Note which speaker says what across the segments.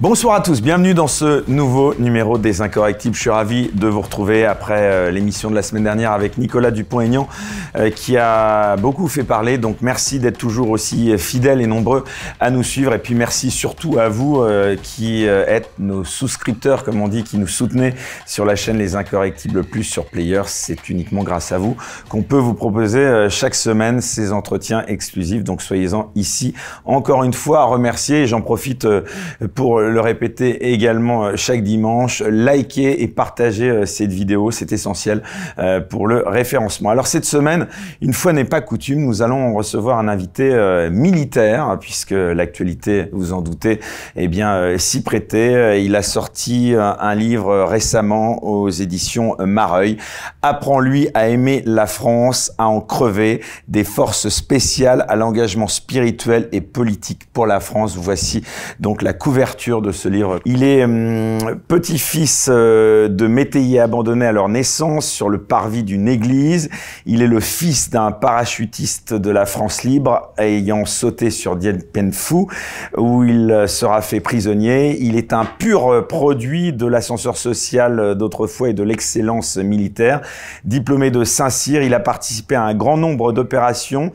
Speaker 1: Bonsoir à tous, bienvenue dans ce nouveau numéro des Incorrectibles. Je suis ravi de vous retrouver après euh, l'émission de la semaine dernière avec Nicolas Dupont-Aignan euh, qui a beaucoup fait parler. Donc merci d'être toujours aussi euh, fidèles et nombreux à nous suivre. Et puis merci surtout à vous qui êtes nos souscripteurs, comme on dit, qui nous soutenez sur la chaîne Les Incorrectibles Plus sur Player. C'est uniquement grâce à vous qu'on peut vous proposer chaque semaine ces entretiens exclusifs. Donc soyez-en ici. Encore une fois, à remercier. J'en profite pour le répéter également euh, chaque dimanche. Likez et partagez euh, cette vidéo, c'est essentiel euh, pour le référencement. Alors cette semaine, une fois n'est pas coutume, nous allons recevoir un invité militaire, puisque l'actualité, vous en doutez, eh bien s'y prêtait. Il a sorti un livre récemment aux éditions Mareuil. Apprends-lui à aimer la France, à en crever, des forces spéciales à l'engagement spirituel et politique pour la France. Voici donc la couverture de ce livre. Il est hum, petit-fils euh, de métayers abandonnés à leur naissance sur le parvis d'une église. Il est le fils d'un parachutiste de la France libre ayant sauté sur Dien Bien Phu où il sera fait prisonnier. Il est un pur produit de l'ascenseur social d'autrefois et de l'excellence militaire. Diplômé de Saint-Cyr, il a participé à un grand nombre d'opérations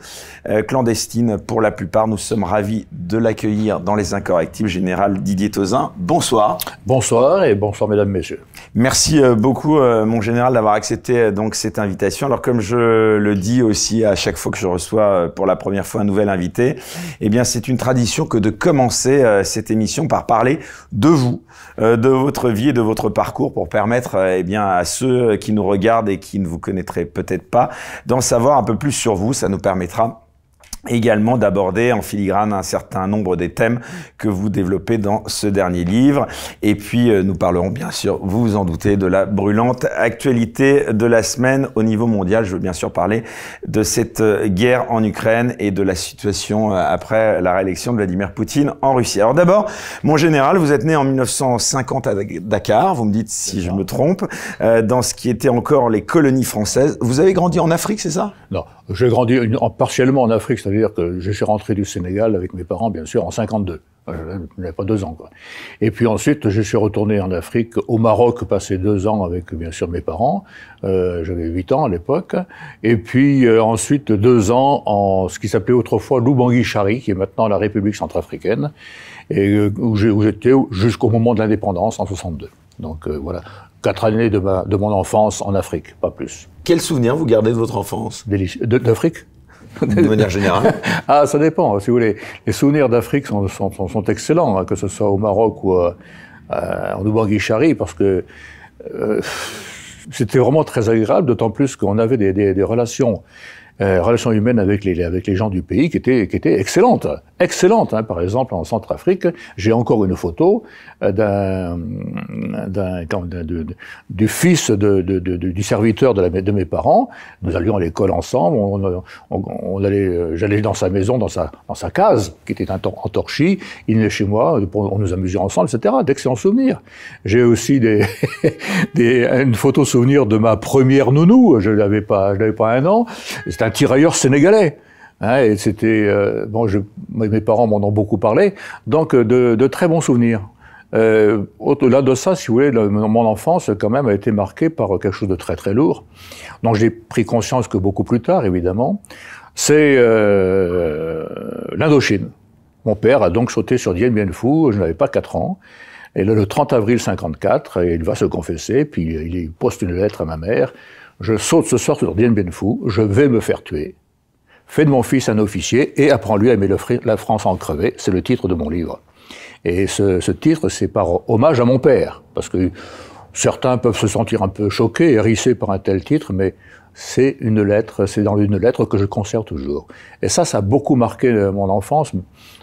Speaker 1: euh, clandestines pour la plupart. Nous sommes ravis de l'accueillir dans les incorrectibles. Général Didier Bonsoir. Bonsoir et bonsoir mesdames, messieurs. Merci euh, beaucoup euh, mon général d'avoir accepté euh, donc cette invitation. Alors comme je le dis aussi à chaque fois que je reçois pour la première fois un nouvel invité, eh bien c'est une tradition que de commencer cette émission par parler de vous, de votre vie et de votre parcours pour permettre eh bien à ceux qui nous regardent et qui ne vous connaîtraient peut-être pas d'en savoir un peu plus sur vous, ça nous permettra également d'aborder en filigrane un certain nombre des thèmes que vous développez dans ce dernier livre. Et puis, euh, nous parlerons bien sûr, vous vous en doutez, de la brûlante actualité de la semaine au niveau mondial. Je veux bien sûr parler de cette euh, guerre en Ukraine et de la situation euh, après la réélection de Vladimir Poutine en Russie. Alors d'abord, mon général, vous êtes né en 1950 à Dakar, vous me dites si je me trompe, dans ce qui était encore les colonies françaises. Vous avez grandi en Afrique, c'est ça Non, j'ai grandi en, partiellement en Afrique, c'est-à-dire que
Speaker 2: je suis rentré du Sénégal avec mes parents, bien sûr, en 52. Je n'avais pas deux ans, quoi. Et puis ensuite, je suis retourné en Afrique, au Maroc, passé deux ans avec, bien sûr, mes parents. Euh, j'avais huit ans à l'époque. Et puis euh, ensuite, deux ans en ce qui s'appelait autrefois Lubangui-Chari, qui est maintenant la République centrafricaine, et euh, où j'étais jusqu'au moment de l'indépendance, en 62. Donc voilà quatre années de, ma, de mon enfance en Afrique, pas plus. Quels souvenirs vous gardez de votre enfance D'Afrique de manière générale Ah, ça dépend, si vous voulez. Les souvenirs d'Afrique sont, sont, sont, excellents, hein, que ce soit au Maroc ou euh, euh en Oubanguichari, chari parce que euh, c'était vraiment très agréable, d'autant plus qu'on avait des, des, relations, euh, relations humaines avec les, avec les gens du pays qui étaient, qui étaient excellentes. Excellente, hein. Par exemple, en Centrafrique, j'ai encore une photo euh, d'un, du fils du serviteur de, mes parents. Nous allions à l'école ensemble. On, allait, euh, j'allais dans sa maison, dans sa, case, qui était torchis. Il est chez moi, on nous amusait ensemble, etc. D'excellents souvenirs. J'ai aussi des, une photo souvenir de ma première nounou. Je l'avais pas, pas un an. C'est un tirailleur sénégalais. Hein, et c'était euh, bon, je, mes parents m'en ont beaucoup parlé, donc euh, de, de très bons souvenirs. Euh, Au-delà de ça, si vous voulez, mon enfance quand même a été marquée par quelque chose de très très lourd. Donc j'ai pris conscience que beaucoup plus tard, évidemment, c'est euh, l'Indochine. Mon père a donc sauté sur Dien Bien Phu, je n'avais pas 4 ans. Et le 30 avril 54, il va se confesser, puis il poste une lettre à ma mère. Je saute ce soir sur Dien Bien Phu, je vais me faire tuer. Fais de mon fils un officier et apprends-lui à aimer la France en crevé. C'est le titre de mon livre. Et ce, titre, c'est par hommage à mon père, parce que certains peuvent se sentir un peu choqués, hérissés par un tel titre, mais c'est une lettre, c'est dans une lettre que je conserve toujours. Et ça, ça a beaucoup marqué euh, mon enfance,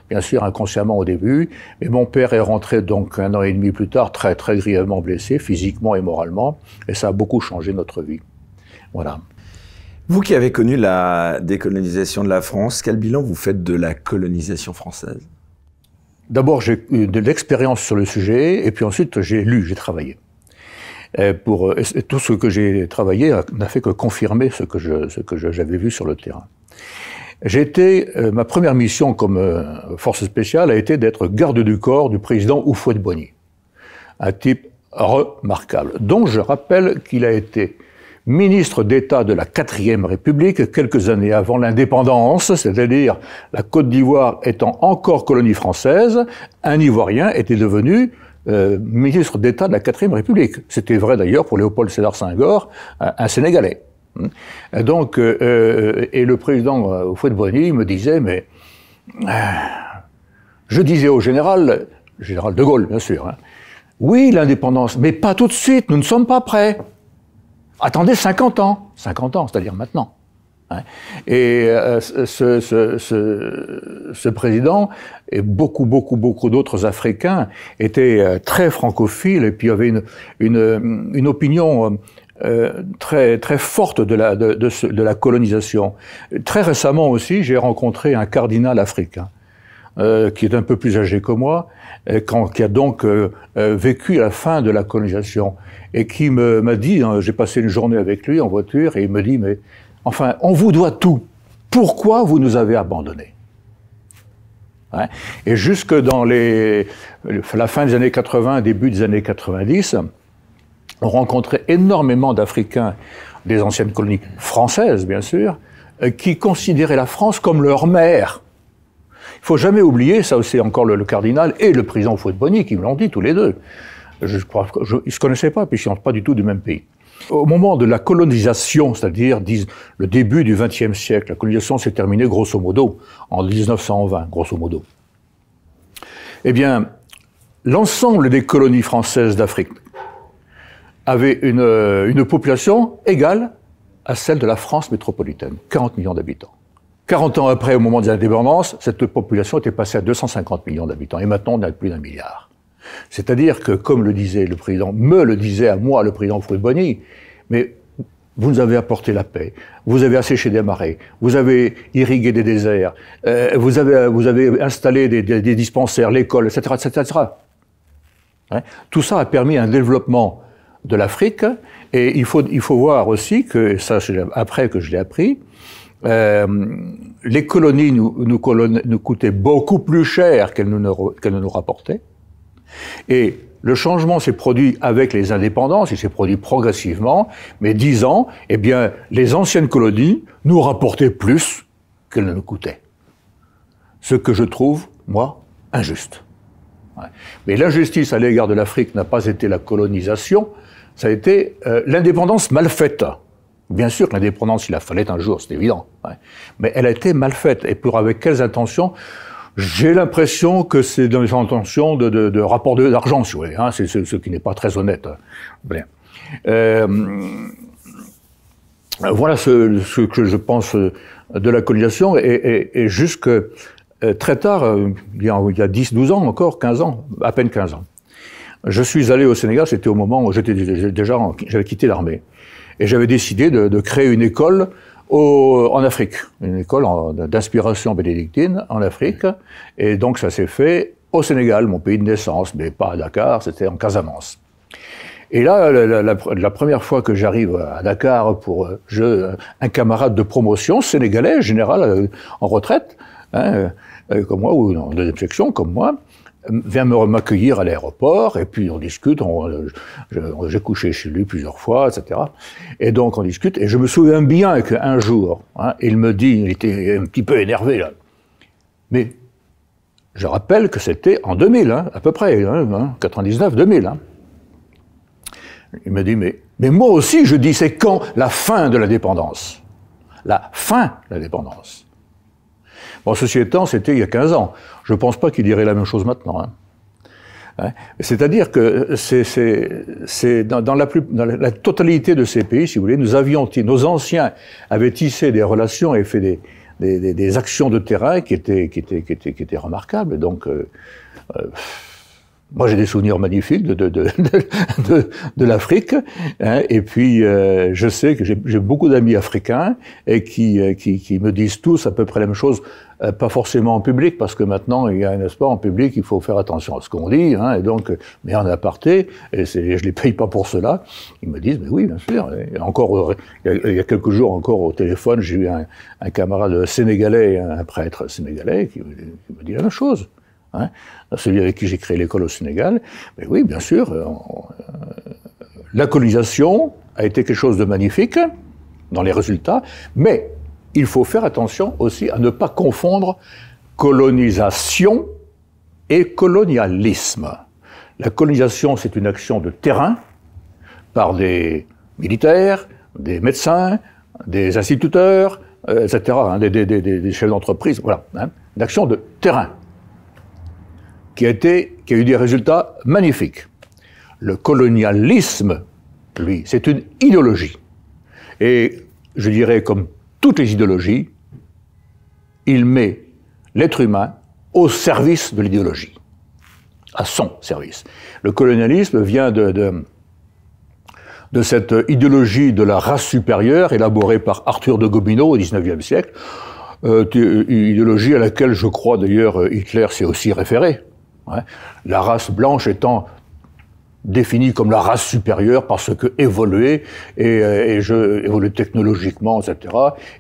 Speaker 2: bien sûr inconsciemment au début, mais mon père est rentré donc un an et demi plus tard, très très grièvement blessé, physiquement et moralement, et ça a beaucoup changé notre vie.
Speaker 1: Voilà. Vous qui avez connu la décolonisation de la France, quel bilan vous faites de la colonisation française D'abord, j'ai eu de l'expérience sur le sujet,
Speaker 2: et puis ensuite, j'ai lu, j'ai travaillé. Euh, pour, euh, tout ce que j'ai travaillé n'a fait que confirmer ce que, je, ce que j'avais vu sur le terrain. J'ai euh, ma première mission comme force spéciale a été d'être garde du corps du président Oufouet-Boigny, un type remarquable, dont je rappelle qu'il a été ministre d'État de la quatrième République, quelques années avant l'indépendance, c'est-à-dire la Côte d'Ivoire étant encore colonie française, un Ivoirien était devenu euh, ministre d'État de la quatrième République. C'était vrai d'ailleurs pour Léopold Sédar Senghor, un, un Sénégalais. Donc, euh, euh, et le président au fouet de me disait, mais je disais au général, général de Gaulle bien sûr, hein, oui l'indépendance, mais pas tout de suite, nous ne sommes pas prêts attendez 50 ans, 50 ans, c'est-à-dire maintenant. Hein. Et euh, ce, président et beaucoup, beaucoup, beaucoup d'autres Africains étaient euh, très francophiles et puis avaient une, opinion euh, très, très forte de la colonisation. Très récemment aussi, j'ai rencontré un cardinal africain euh, qui est un peu plus âgé que moi, et euh, qui a donc euh, vécu la fin de la colonisation, et qui m'a dit, hein, j'ai passé une journée avec lui en voiture, et il me dit, mais enfin, on vous doit tout. Pourquoi vous nous avez abandonnés hein Et jusque dans les, la fin des années 80, début des années 90, on rencontrait énormément d'Africains des anciennes colonies françaises, bien sûr, qui considéraient la France comme leur mère. Il faut jamais oublier, ça aussi encore le, cardinal et le président Fouet-Bonny qui me l'ont dit tous les deux. Je crois, je, se connaissaient pas puisqu'ils ne sont pas du tout du même pays. Au moment de la colonisation, c'est-à-dire le début du XXe siècle, la colonisation s'est terminée grosso modo en 1920, grosso modo. Eh bien, l'ensemble des colonies françaises d'Afrique avait une, une population égale à celle de la France métropolitaine, 40 millions d'habitants. 40 ans après, au moment de l'indépendance, cette population était passée à 250 millions d'habitants. Et maintenant, on a plus d'un milliard. C'est-à-dire que, comme le disait le président, me le disait à moi le président Fouet-Bonny, mais vous nous avez apporté la paix, vous avez asséché des marais, vous avez irrigué des déserts, euh, vous, avez, vous avez installé des, dispensaires, l'école, etc. etc., etc. Tout ça a permis un développement de l'Afrique, et il faut, il faut voir aussi que, ça après que je l'ai appris, euh, les colonies nous, nous, nous, coûtaient beaucoup plus cher qu'elles ne nous rapportaient. Et le changement s'est produit avec les indépendances, il s'est produit progressivement, mais dix ans, eh bien, les anciennes colonies nous rapportaient plus qu'elles ne nous coûtaient. Ce que je trouve, moi, injuste. Mais l'injustice à l'égard de l'Afrique n'a pas été la colonisation, ça a été euh, l'indépendance mal faite. Bien sûr que l'indépendance, il la fallait un jour, c'est évident. Mais elle a été mal faite. Et pour avec quelles intentions j'ai l'impression que c'est dans les intentions de, de, de rapport d'argent, si vous voulez. Hein. c'est ce, qui n'est pas très honnête. Hein. Euh, voilà ce, que je pense euh, de la colonisation. Et, jusqu'à jusque euh, très tard, il y, a, 10, 12 ans encore, 15 ans, à peine 15 ans, je suis allé au Sénégal, c'était au moment où j'étais déjà, j'avais quitté l'armée. Et j'avais décidé de, créer une école au, en Afrique, une école d'inspiration bénédictine en Afrique. Et donc ça s'est fait au Sénégal, mon pays de naissance, mais pas à Dakar, c'était en Casamance. Et là, la, première fois que j'arrive à Dakar pour euh, je, un camarade de promotion sénégalais, général euh, en retraite, hein, euh, comme moi, ou en deuxième section, comme moi, vient me m'accueillir à l'aéroport, et puis on discute, euh, j'ai couché chez lui plusieurs fois, etc. Et donc on discute, et je me souviens bien qu'un jour, hein, il me dit, il était un petit peu énervé là, mais je rappelle que c'était en 2000, hein, à peu près, 99-2000. Hein, il me dit, mais, mais moi aussi je dis, c'est quand la fin de la dépendance La fin de la dépendance. Bon, ceci étant, c'était il y a 15 ans je pense pas qu'il dirait la même chose maintenant. Hein. Hein? C'est-à-dire que c'est dans, la totalité de ces pays, si vous voulez, nous avions, nos anciens avaient tissé des relations et fait des, des, actions de terrain qui étaient, qui étaient, qui étaient, qui étaient remarquables. Donc, euh, euh, moi, j'ai des souvenirs magnifiques de, de, de, de, de l'Afrique. Hein, et puis, euh, je sais que j'ai beaucoup d'amis africains et qui, euh, qui, qui, me disent tous à peu près la même chose, euh, pas forcément en public, parce que maintenant, il y a un espoir en public, il faut faire attention à ce qu'on dit. Hein, et donc, mais en aparté, et je les paye pas pour cela, ils me disent, mais oui, bien sûr. encore, il y, a, quelques jours encore au téléphone, j'ai eu un, un, camarade sénégalais, un prêtre sénégalais, qui, qui me dit la même chose. Hein. celui avec qui j'ai créé l'école au Sénégal. Mais oui, bien sûr, euh, euh, la colonisation a été quelque chose de magnifique dans les résultats, mais il faut faire attention aussi à ne pas confondre colonisation et colonialisme. La colonisation, c'est une action de terrain par des militaires, des médecins, des instituteurs, euh, etc., hein, des, chefs d'entreprise, voilà, hein. une action de terrain qui a, qui a eu des résultats magnifiques. Le colonialisme, lui, c'est une idéologie. Et je dirais, comme toutes les idéologies, il met l'être humain au service de l'idéologie, à son service. Le colonialisme vient de, de, cette idéologie de la race supérieure élaborée par Arthur de Gobineau au XIXe siècle, euh, euh, idéologie à laquelle je crois d'ailleurs Hitler s'est aussi référé la race blanche étant définie comme la race supérieure parce que évoluée et, euh, et je technologiquement, etc.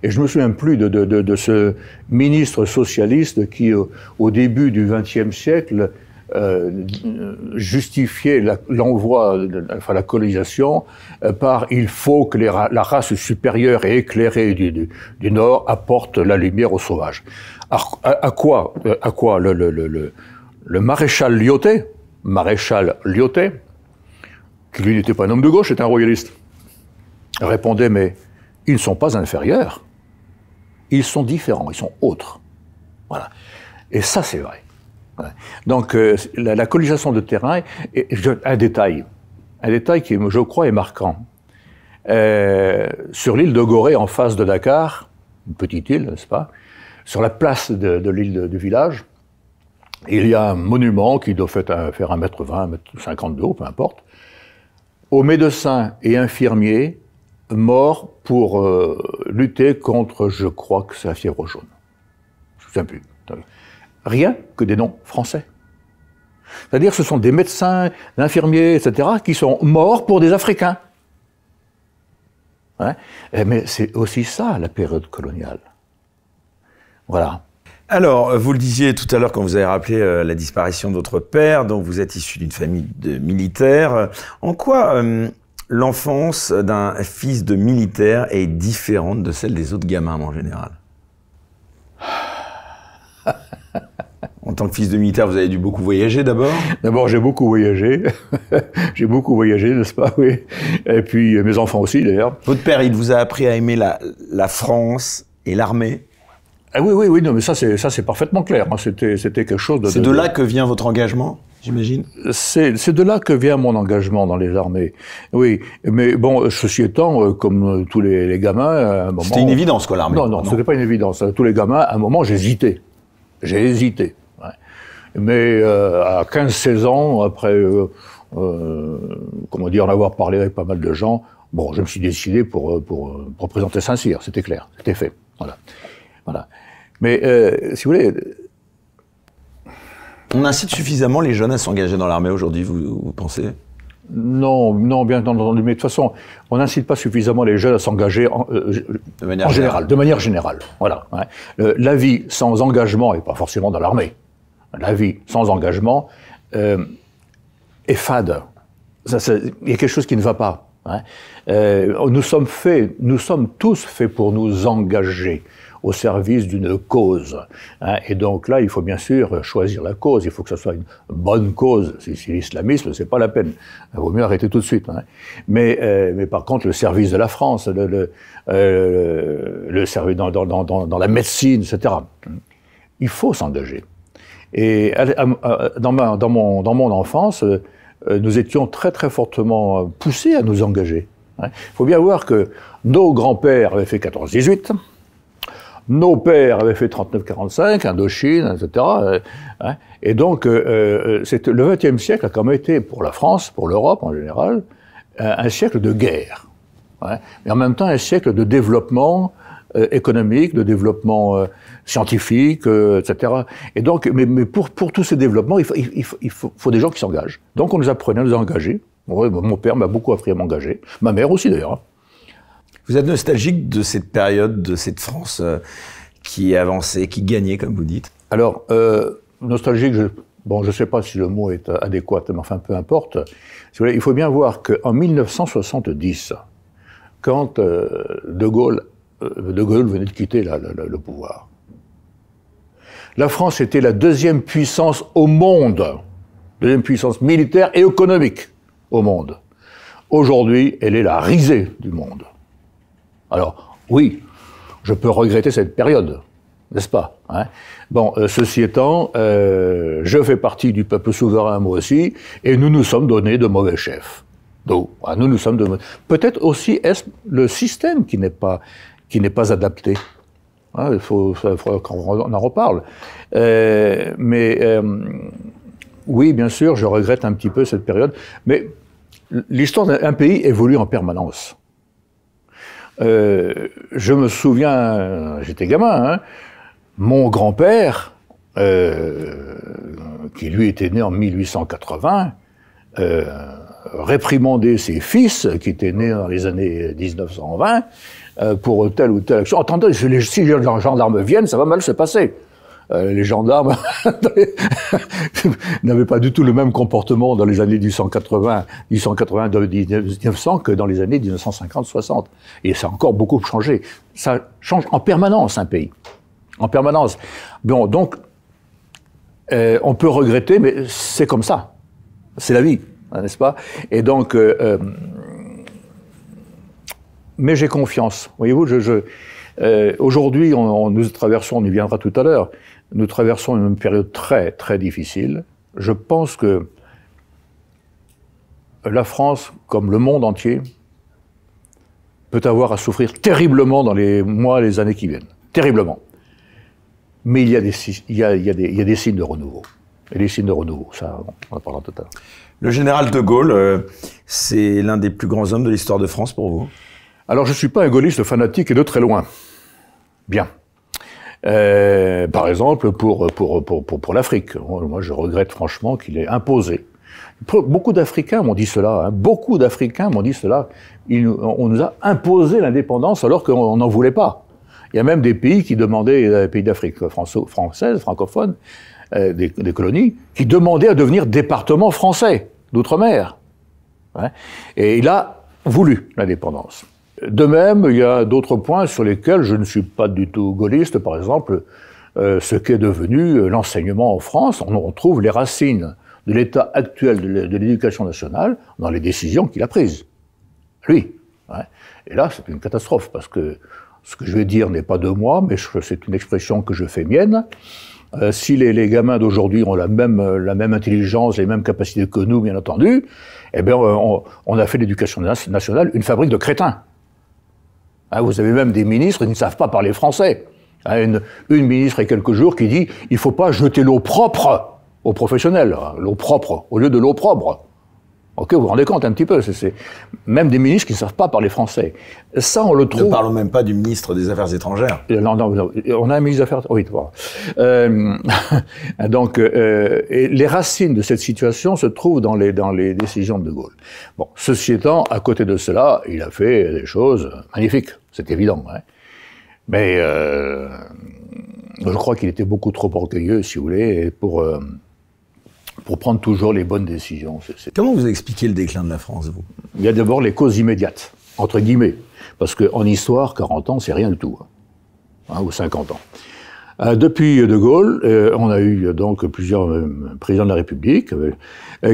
Speaker 2: Et je me souviens plus de, ce ministre socialiste qui, euh, au, début du XXe siècle, euh, justifiait l'envoi, enfin la colonisation, par il faut que la race supérieure et éclairée du, Nord apporte la lumière aux sauvages. À, quoi, à quoi le, le maréchal Lyoté, maréchal qui lui n'était pas un homme de gauche, était un royaliste, répondait Mais ils ne sont pas inférieurs, ils sont différents, ils sont autres. Voilà. Et ça, c'est vrai. Donc, euh, la, la, de terrain, un détail, un détail qui, je crois, est marquant. Euh, sur l'île de Gorée, en face de Dakar, une petite île, n'est-ce pas Sur la place de, de l'île du village, il y a un monument qui doit faire 1m20, 1m50 peu importe, aux médecins et infirmiers morts pour euh, lutter contre, je crois que c'est la fièvre jaune. Je ne plus. Rien que des noms français. C'est-à-dire ce sont des médecins, des infirmiers, etc., qui sont morts pour des Africains. Hein eh, mais c'est aussi ça, la période coloniale.
Speaker 1: Voilà. Alors, vous le disiez tout à l'heure quand vous avez rappelé euh, la disparition de votre père, dont vous êtes issu d'une famille de militaires. En quoi euh, l'enfance d'un fils de militaire est différente de celle des autres gamins en général En tant que fils de militaire, vous avez dû beaucoup voyager d'abord D'abord, j'ai beaucoup voyagé. j'ai beaucoup voyagé, n'est-ce pas Oui. Et puis, euh, mes enfants aussi, d'ailleurs. Votre père, il vous a appris à aimer la France et l'armée ah oui, oui, oui, non, mais ça c'est ça c'est parfaitement
Speaker 2: clair. Hein. C'était c'était quelque chose de. C'est de, là que
Speaker 1: vient votre engagement, j'imagine.
Speaker 2: C'est de là que vient mon engagement dans les armées. Oui, mais bon, ceci étant, euh, comme euh, tous les, gamins, un C'était une évidence quoi l'armée. Non, non, ce c'était pas une évidence. Tous les gamins, à un moment, j'hésitais. J'ai hésité. Mais euh, à 15-16 ans, après, comment dire, en avoir parlé avec pas mal de gens, bon, je me suis décidé pour pour,
Speaker 1: Saint-Cyr. C'était clair, c'était fait. Voilà. Voilà. Mais euh, si vous voulez. On incite suffisamment les jeunes à s'engager dans l'armée aujourd'hui, vous,
Speaker 2: pensez non, non, bien entendu. Mais de toute façon, on n'incite pas suffisamment les jeunes à s'engager en, euh, de manière général, générale. De manière générale, voilà. Euh, la vie sans engagement, et pas forcément dans l'armée, la vie sans engagement est fade. Il y a quelque chose qui ne va pas. Hein. nous sommes faits, nous sommes tous faits pour nous engager au service d'une cause. Hein. Et donc là, il faut bien sûr choisir la cause. Il faut que ce soit une bonne cause. Si c'est l'islamisme, c'est pas la peine. Il vaut mieux arrêter tout de suite. Hein. Mais, euh, mais par contre, le service de la France, le, le, euh, service dans, la médecine, etc. Il faut s'engager. Et dans, dans, mon, dans, mon, enfance, euh, nous étions très très fortement poussés à nous engager. Hein. Il faut bien voir que nos grands-pères avaient fait 14-18, nos pères avaient fait 39-45, Indochine, etc. Euh, hein. et donc, euh, euh le XXe siècle a quand même été, pour la France, pour l'Europe en général, euh, un, siècle de guerre. Hein, mais en même temps, un siècle de développement économique, de développement scientifique, etc. Et donc, mais, pour, pour, tous ces développements, il, faut, il faut, faut des gens qui s'engagent. Donc, on nous apprenait à nous engager. Mon père m'a beaucoup appris à m'engager. Ma mère aussi, d'ailleurs. Hein. Vous êtes nostalgique de cette période, de cette France euh, qui avançait, qui gagnait, comme vous dites Alors, euh, nostalgique, je, bon, je ne sais pas si le mot est adéquat, mais enfin, peu importe. il faut bien voir qu'en 1970, quand euh, De Gaulle, De Gaulle venait de quitter le pouvoir, la France était la deuxième puissance au monde, deuxième puissance militaire et économique au monde. Aujourd'hui, elle est la risée du monde. Alors, oui, je peux regretter cette période, n'est-ce pas hein Bon, euh, ceci étant, euh, je fais partie du peuple souverain moi aussi, et nous nous sommes donnés de mauvais chefs. Donc, ah, nous nous sommes Peut-être aussi est-ce le système qui n'est pas qui adapté. Hein, il faut, qu'on en reparle. Euh, mais oui, bien sûr, je regrette un petit peu cette période, mais l'histoire d'un pays évolue en permanence. Euh, je me souviens, j'étais gamin, hein, mon grand-père, euh, qui lui était né en 1880, euh, réprimandait ses fils, qui étaient nés dans les années 1920, euh, pour telle ou telle action. Attendez, si les gendarmes viennent, ça va mal se passer. Euh, les gendarmes n'avaient pas du tout le même comportement dans les années 1880, 1900 que dans les années 1950-60. Et ça a encore beaucoup changé. Ça change en permanence un pays. En permanence. Bon, donc, euh, on peut regretter, mais c'est comme ça. C'est la vie, hein, n'est-ce pas Et donc, euh, mais j'ai confiance. Voyez-vous, aujourd'hui, on, nous traversons, on y viendra tout à l'heure, nous traversons une période très, très difficile. Je pense que la France, comme le monde entier, peut avoir à souffrir terriblement dans les mois, les années qui viennent. Terriblement. Mais il y a des, il des, signes de renouveau. Et les signes de renouveau, ça, on en parlera tout à l'heure. Le général de Gaulle, euh, c'est l'un des plus grands hommes de l'histoire de France pour vous Alors, je ne suis pas un gaulliste fanatique et de très loin. Bien. Euh, par exemple, pour, pour, pour, pour, l'Afrique. Moi, je regrette franchement qu'il ait imposé. Beaucoup d'Africains m'ont dit cela. Hein, beaucoup d'Africains m'ont dit cela. on nous a imposé l'indépendance alors qu'on n'en voulait pas. Il y a même des pays qui demandaient, des euh, pays d'Afrique française, francophone, euh, des, colonies, qui demandaient à devenir département français d'outre-mer. Hein. et il a voulu l'indépendance. De même, il y a d'autres points sur lesquels je ne suis pas du tout gaulliste, par exemple, euh, ce qu'est devenu l'enseignement en France. On trouve les racines de l'état actuel de l'éducation nationale dans les décisions qu'il a prises. Lui. Et là, c'est une catastrophe, parce que ce que je vais dire n'est pas de moi, mais c'est une expression que je fais mienne. Euh, si les, gamins d'aujourd'hui ont la même, intelligence, les mêmes capacités que nous, bien entendu, eh bien, on, on a fait l'éducation nationale une fabrique de crétins. Ah, vous avez même des ministres qui ne savent pas parler français. Ah, une, une ministre il y a quelques jours qui dit il ne faut pas jeter l'eau propre aux professionnels, hein, l'eau propre au lieu de l'eau propre. Ok, vous vous rendez compte un petit peu, c'est même des ministres qui ne savent pas parler français. Ça, on le trouve. Ne parlons même pas du ministre des Affaires étrangères. Euh, non, non, non. on a un ministre des Affaires. Oui, tu Euh, donc, euh, et les racines de cette situation se trouvent dans les dans les décisions de De Gaulle. Bon, ceci étant, à côté de cela, il a fait des choses magnifiques, c'est évident. Hein. Mais euh, je crois qu'il était beaucoup trop orgueilleux, si vous voulez, pour euh, pour prendre toujours les bonnes décisions. Comment vous expliquez le déclin de la France, vous Il y a d'abord les causes immédiates, entre guillemets, parce qu'en histoire, 40 ans, c'est rien du tout, hein, hein, ou 50 ans. Euh, depuis De Gaulle, euh, on a eu euh, donc plusieurs présidents de la République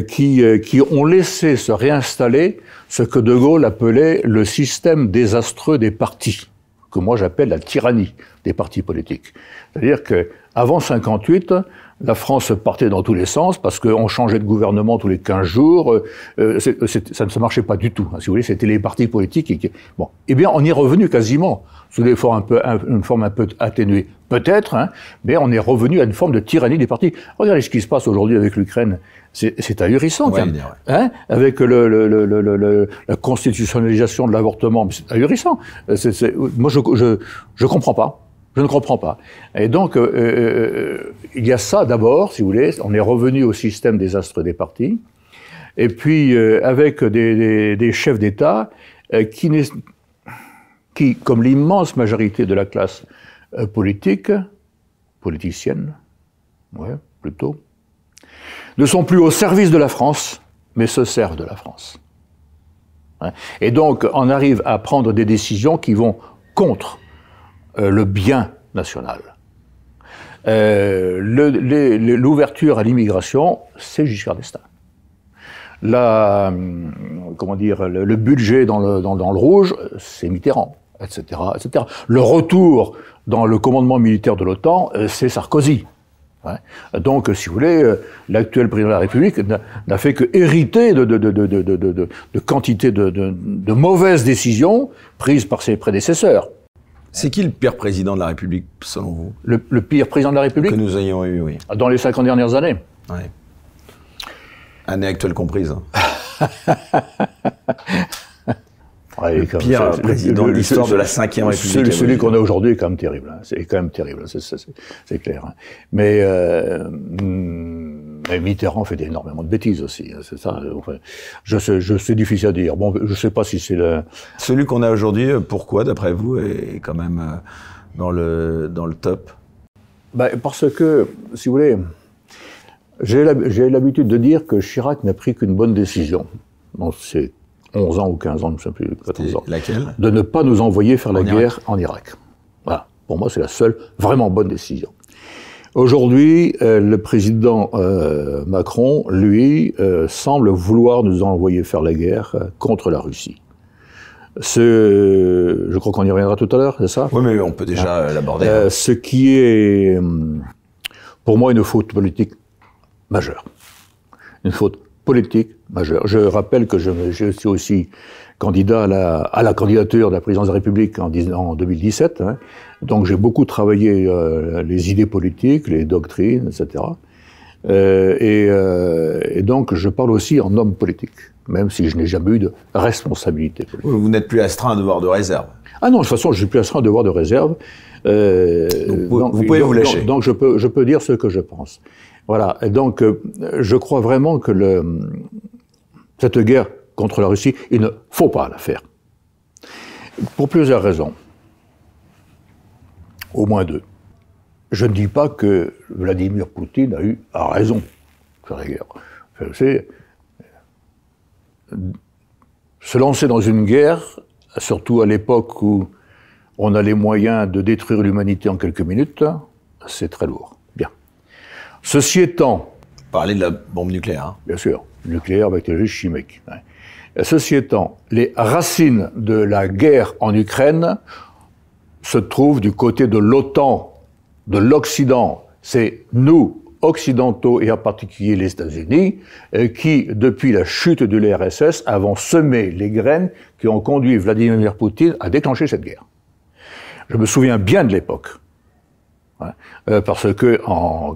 Speaker 2: qui, qui ont laissé se réinstaller ce que De Gaulle appelait le système désastreux des partis, que moi j'appelle la tyrannie des partis politiques. C'est-à-dire qu'avant 1958, la France partait dans tous les sens parce qu'on changeait de gouvernement tous les 15 jours. Euh, ça ne se marchait pas du tout. Hein, si vous voulez, c'était les partis politiques. Bon, eh bien, on est revenu quasiment sous l'effort un peu, une forme un peu atténuée, peut-être, hein, mais on est revenu à une forme de tyrannie des partis. Regardez ce qui se passe aujourd'hui avec l'Ukraine. C'est ahurissant, hein, avec le, la constitutionnalisation de l'avortement. C'est ahurissant. Euh, moi, je, je, je comprends pas. Je ne comprends pas. Et donc, euh, euh, euh, il y a ça d'abord, si vous voulez. On est revenu au système des astres des partis. Et puis, avec des, chefs d'État qui, qui, comme l'immense majorité de la classe politique, politicienne, ouais, plutôt, ne sont plus au service de la France, mais se servent de la France. Et donc, on arrive à prendre des décisions qui vont contre euh, le bien national. Euh, l'ouverture à l'immigration, c'est Giscard d'Estaing. La, euh, comment dire, le, budget dans le, dans, le rouge, c'est Mitterrand, etc., Le retour dans le commandement militaire de l'OTAN, c'est Sarkozy. Donc, si vous voulez, l'actuel président de la République n'a fait que hériter de, de, de, de quantité de, mauvaises décisions prises par ses prédécesseurs. C'est qui le pire président de la République, selon vous le, pire président de la République Que nous ayons eu, oui. Dans les 50 dernières années
Speaker 1: Oui. Année actuelle comprise. Hein. le pire président de l'histoire de la 5e République. Celui, qu'on a
Speaker 2: aujourd'hui est quand même terrible. Hein. C'est quand même terrible, hein. c'est clair. Mais... Euh, hmm, Mitterrand fait énormément de bêtises aussi, hein, c'est ça. Euh, enfin, je je sais difficile à dire. Bon, je sais pas si c'est le. Celui qu'on a aujourd'hui, euh, pourquoi, d'après vous, est quand même euh, dans le dans le top bah, parce que, si vous voulez, j'ai l'habitude de dire que Chirac n'a pris qu'une bonne décision. Dans ses 11 ans ou 15 ans, je ne sais plus, 14 ans. Laquelle De ne pas nous envoyer faire la guerre en Irak. Voilà. Pour moi, c'est la seule vraiment bonne décision. Aujourd'hui, euh, le président euh, Macron, lui, euh, semble vouloir nous envoyer faire la guerre contre la Russie. Ce, je crois qu'on y reviendra tout à l'heure, c'est ça Oui, mais on peut déjà ah. l'aborder. Hein. ce qui est, hum, pour moi, une faute politique majeure. Une faute politique majeure. Je rappelle que je, suis aussi candidat à la, candidature de la présidence de la République en, en 2017. Donc j'ai beaucoup travaillé euh, les idées politiques, les doctrines, etc. Euh, et, euh, et, donc je parle aussi en homme politique, même si je n'ai jamais eu de responsabilité politique. Vous, n'êtes plus astreint à devoir de réserve Ah non, de toute façon, je suis plus astreint à devoir de réserve. Euh, vous, pouvez vous lâcher. Donc, je, peux, je peux dire ce que je pense. Voilà, et donc je crois vraiment que le, cette guerre contre la Russie, il ne faut pas la faire. Pour plusieurs raisons au moins deux. Je ne dis pas que Vladimir Poutine a eu raison, la guerre. Enfin, se lancer dans une guerre, surtout à l'époque où on a les moyens de détruire l'humanité en quelques minutes, c'est très lourd. Bien. Ceci étant. Parler de la bombe nucléaire. Hein. Bien sûr, nucléaire avec les juges chimiques. Ceci étant, les racines de la guerre en Ukraine se trouve du côté de l'OTAN, de l'Occident. C'est nous, occidentaux et en particulier les États-Unis, euh, qui, depuis la chute de l'URSS, avons semé les graines qui ont conduit Vladimir Poutine à déclencher cette guerre. Je me souviens bien de l'époque. Hein, euh, parce que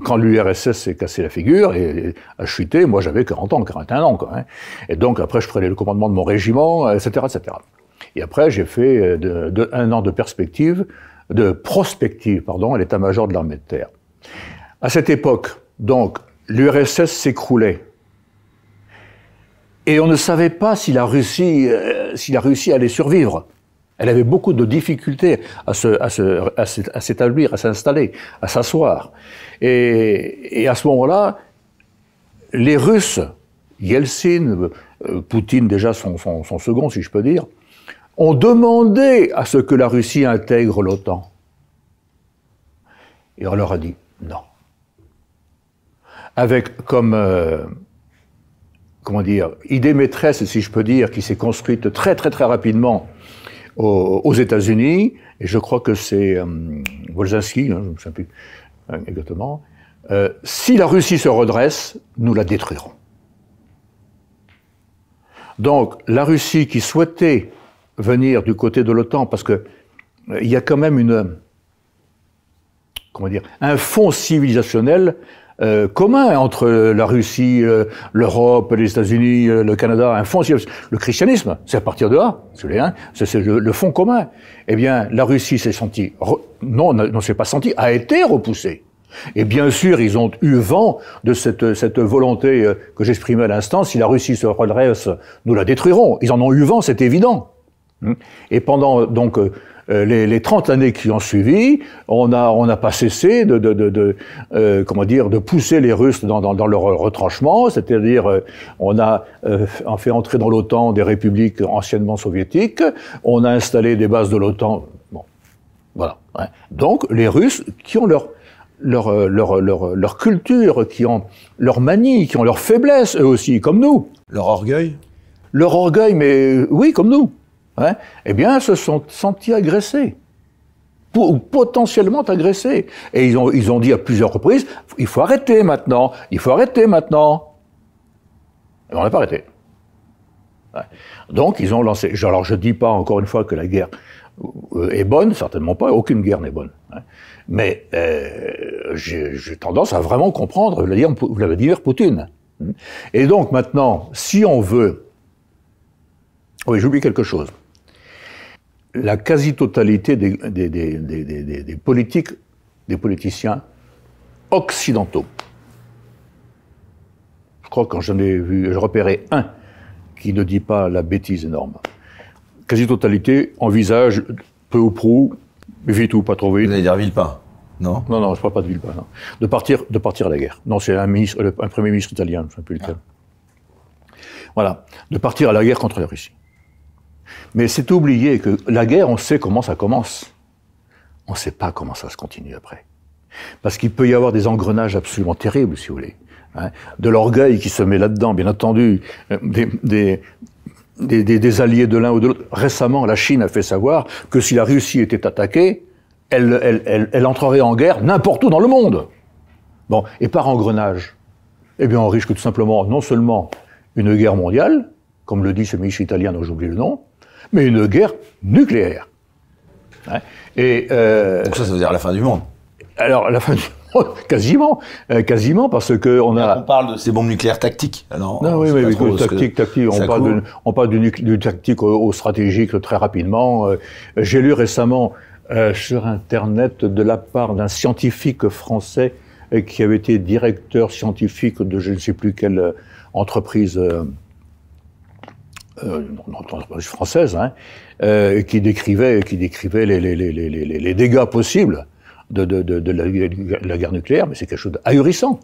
Speaker 2: quand l'URSS s'est cassé la figure et, a chuté, moi j'avais 40 ans, 41 ans. Quoi, hein. et donc après je prenais le commandement de mon régiment, etc. Euh, etc. Et après, j'ai fait euh, un an de perspective, de prospective, pardon, à l'état-major de l'armée de terre. À cette époque, donc, l'URSS s'écroulait. Et on ne savait pas si la Russie, euh, si la Russie allait survivre. Elle avait beaucoup de difficultés à s'établir, à, se, à s'installer, à s'asseoir. Et, à ce moment-là, les Russes, Yeltsin, euh, Poutine déjà son, second, si je peux dire, ont demandé à ce que la Russie intègre l'OTAN. Et on leur a dit non. Avec comme, euh, comment dire, idée maîtresse, si je peux dire, qui s'est construite très très très rapidement aux, États-Unis, et je crois que c'est euh, hein, je ne sais plus euh, exactement, euh, si la Russie se redresse, nous la détruirons. Donc la Russie qui souhaitait venir du côté de l'OTAN, parce que euh, il y a quand même une, comment dire, un fond civilisationnel euh, commun entre la Russie, euh, l'Europe, les États-Unis, le Canada, un fond. Le christianisme, c'est à partir de là, hein, c'est le, fond commun. Eh bien, la Russie s'est sentie, non, non, ne s'est pas sentie, a été repoussée. Et bien sûr, ils ont eu vent de cette, cette volonté que j'exprimais à l'instant. Si la Russie se redresse, nous la détruirons. Ils en ont eu vent, c'est évident. Hmm. Et pendant euh, donc euh, euh, les, 30 années qui ont suivi, on n'a on pas cessé de, comment dire de pousser les Russes dans, leur retranchement, c'est-à-dire on a fait entrer dans l'OTAN des républiques anciennement soviétiques, on a installé des bases de l'OTAN. Bon, voilà. Donc les Russes qui ont leur leur, leur, leur culture, qui ont leur manie, qui ont leur faiblesse, eux aussi, comme nous. Leur orgueil Leur orgueil, mais oui, comme nous eh bien, se sont sentis agressés potentiellement agressés. Et ils ont, ils ont dit à plusieurs reprises, il faut arrêter maintenant, il faut arrêter maintenant. Et on n'a pas arrêté. Donc ils ont lancé. Alors je ne dis pas encore une fois que la guerre euh, est bonne, certainement pas, aucune guerre n'est bonne. Mais euh, j'ai tendance à vraiment comprendre vous Vladimir Poutine. Et donc maintenant, si on veut... Oui, j'oublie quelque chose la quasi-totalité des, des, politiques, des politiciens occidentaux. Je crois que quand j'en ai vu, je repérais un qui ne dit pas la bêtise énorme. Quasi-totalité envisage peu ou prou, vite ou pas trop vite. Vous allez dire Villepin non Non, non, je ne parle pas de Villepin. Non. De, partir, de partir à la guerre. Non, c'est un, ministre, un premier ministre italien, je ne sais plus lequel. Ah. Voilà, de partir à la guerre contre la Russie. Mais c'est oublier que la guerre, on sait comment ça commence. On ne sait pas comment ça se continue après. Parce qu'il peut y avoir des engrenages absolument terribles, si vous voulez. Hein. de l'orgueil qui se met là-dedans, bien entendu, euh, des, alliés de l'un ou de l'autre. Récemment, la Chine a fait savoir que si la Russie était attaquée, elle, entrerait en guerre n'importe où dans le monde. Bon, et par engrenage, eh bien, on risque tout simplement non seulement une guerre mondiale, comme le dit ce ministre italien dont j'oublie le nom, mais une guerre nucléaire. Et, euh, Donc ça, ça veut dire la fin du monde. Alors, la fin du monde, quasiment, euh, quasiment, parce que on a. On parle de ces bombes nucléaires tactiques. Alors, ah non, oui, oui, tactique, tactique. On parle, de, du, tactique au, stratégique très rapidement. Euh, j'ai lu récemment sur Internet de la part d'un scientifique français qui avait été directeur scientifique de je ne sais plus quelle entreprise. Euh, une française, hein, euh, qui décrivait, qui décrivait les, les, dégâts possibles de, la, guerre nucléaire, mais c'est quelque chose d'ahurissant.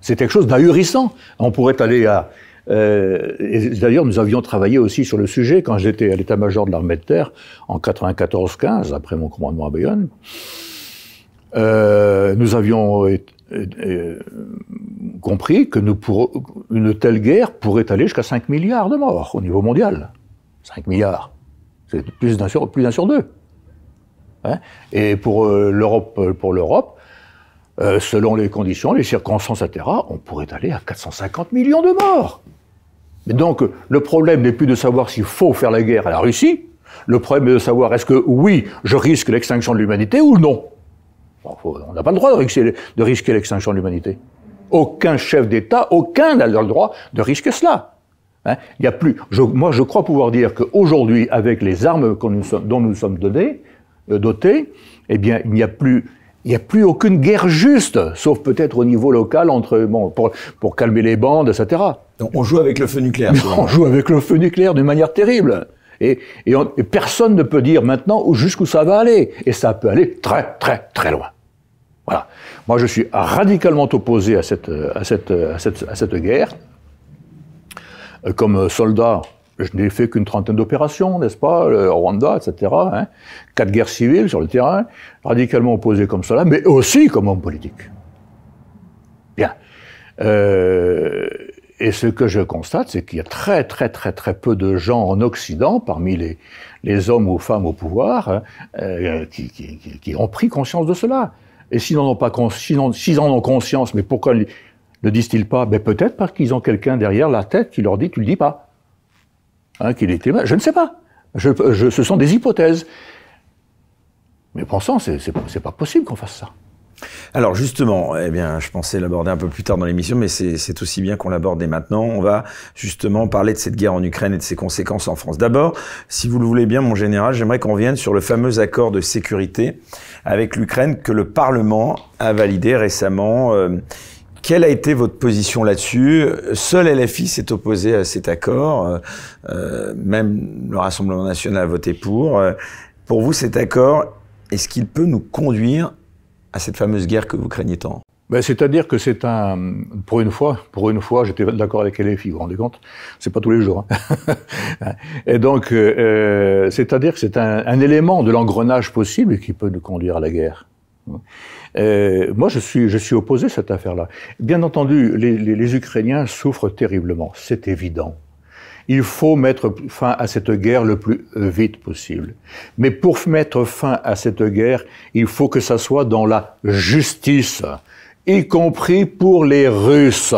Speaker 2: C'est quelque chose d'ahurissant. On pourrait aller à... Euh, d'ailleurs, nous avions travaillé aussi sur le sujet quand j'étais à l'état-major de l'armée de terre en 94-15, après mon commandement à Bayonne. nous avions compris que nous pour, une telle guerre pourrait aller jusqu'à 5 milliards de morts au niveau mondial. 5 milliards. C'est plus d'un sur, sur deux. Hein? Et pour euh, l'Europe, euh, euh, selon les conditions, les circonstances, etc., on pourrait aller à 450 millions de morts. Mais donc, le problème n'est plus de savoir s'il faut faire la guerre à la Russie. Le problème est de savoir est-ce que oui, je risque l'extinction de l'humanité ou non on n'a pas le droit de risquer, l'extinction de l'humanité. Aucun chef d'État, aucun n'a le droit de risquer cela. Hein, il y a plus. moi, je crois pouvoir dire qu'aujourd'hui, avec les armes dont nous sommes donnés, euh, dotés, eh bien, il n'y a plus aucune guerre juste, sauf peut-être au niveau local, entre bon, pour, calmer les bandes, etc. Donc on joue avec le feu nucléaire. on joue avec le feu nucléaire d'une manière terrible. Et, et personne ne peut dire maintenant jusqu'où ça va aller. Et ça peut aller très, très, très loin. Moi, je suis radicalement opposé à cette, euh, à cette, euh, à cette, à cette guerre. Euh, comme soldat, je n'ai fait qu'une trentaine d'opérations, n'est-ce pas, Rwanda, etc. Hein. Quatre guerres civiles sur le terrain, radicalement opposé comme cela, mais aussi comme homme politique. Bien. et ce que je constate, c'est qu'il y a très, très, très, très peu de gens en Occident, parmi les, les hommes ou femmes au pouvoir, hein, qui, qui, qui, ont pris conscience de cela. Et s'ils en ont conscience, mais pourquoi ne le disent-ils pas ben Peut-être parce qu'ils ont quelqu'un derrière la tête qui leur dit Tu ne le dis pas. Hein, qu'il Je ne sais pas. Je, ce sont des hypothèses. Mais ce n'est pas possible qu'on fasse ça.
Speaker 1: Alors justement, eh bien, je pensais l'aborder un peu plus tard dans l'émission, mais c'est aussi bien qu'on l'aborde dès maintenant. On va justement parler de cette guerre en Ukraine et de ses conséquences en France. D'abord, si vous le voulez bien, mon général, j'aimerais qu'on vienne sur le fameux accord de sécurité avec l'Ukraine que le Parlement a validé récemment. Euh, quelle a été votre position là-dessus Seul LFI s'est opposé à cet accord. Euh, euh, même le Rassemblement national a voté pour. Pour vous, cet accord, est-ce qu'il peut nous conduire à cette fameuse guerre que vous craignez tant ben, C'est-à-dire que c'est
Speaker 2: un, pour une fois, pour une fois, j'étais d'accord avec LFI, vous vous rendez compte C'est pas tous les jours. Hein. et donc, euh, euh, c'est-à-dire que c'est un, élément de l'engrenage possible qui peut nous conduire à la guerre. Euh, moi, je suis, je suis opposé à cette affaire-là. Bien entendu, les Ukrainiens souffrent terriblement, c'est évident il faut mettre fin à cette guerre le plus euh, vite possible. Mais pour mettre fin à cette guerre, il faut que ça soit dans la justice, y compris pour les Russes.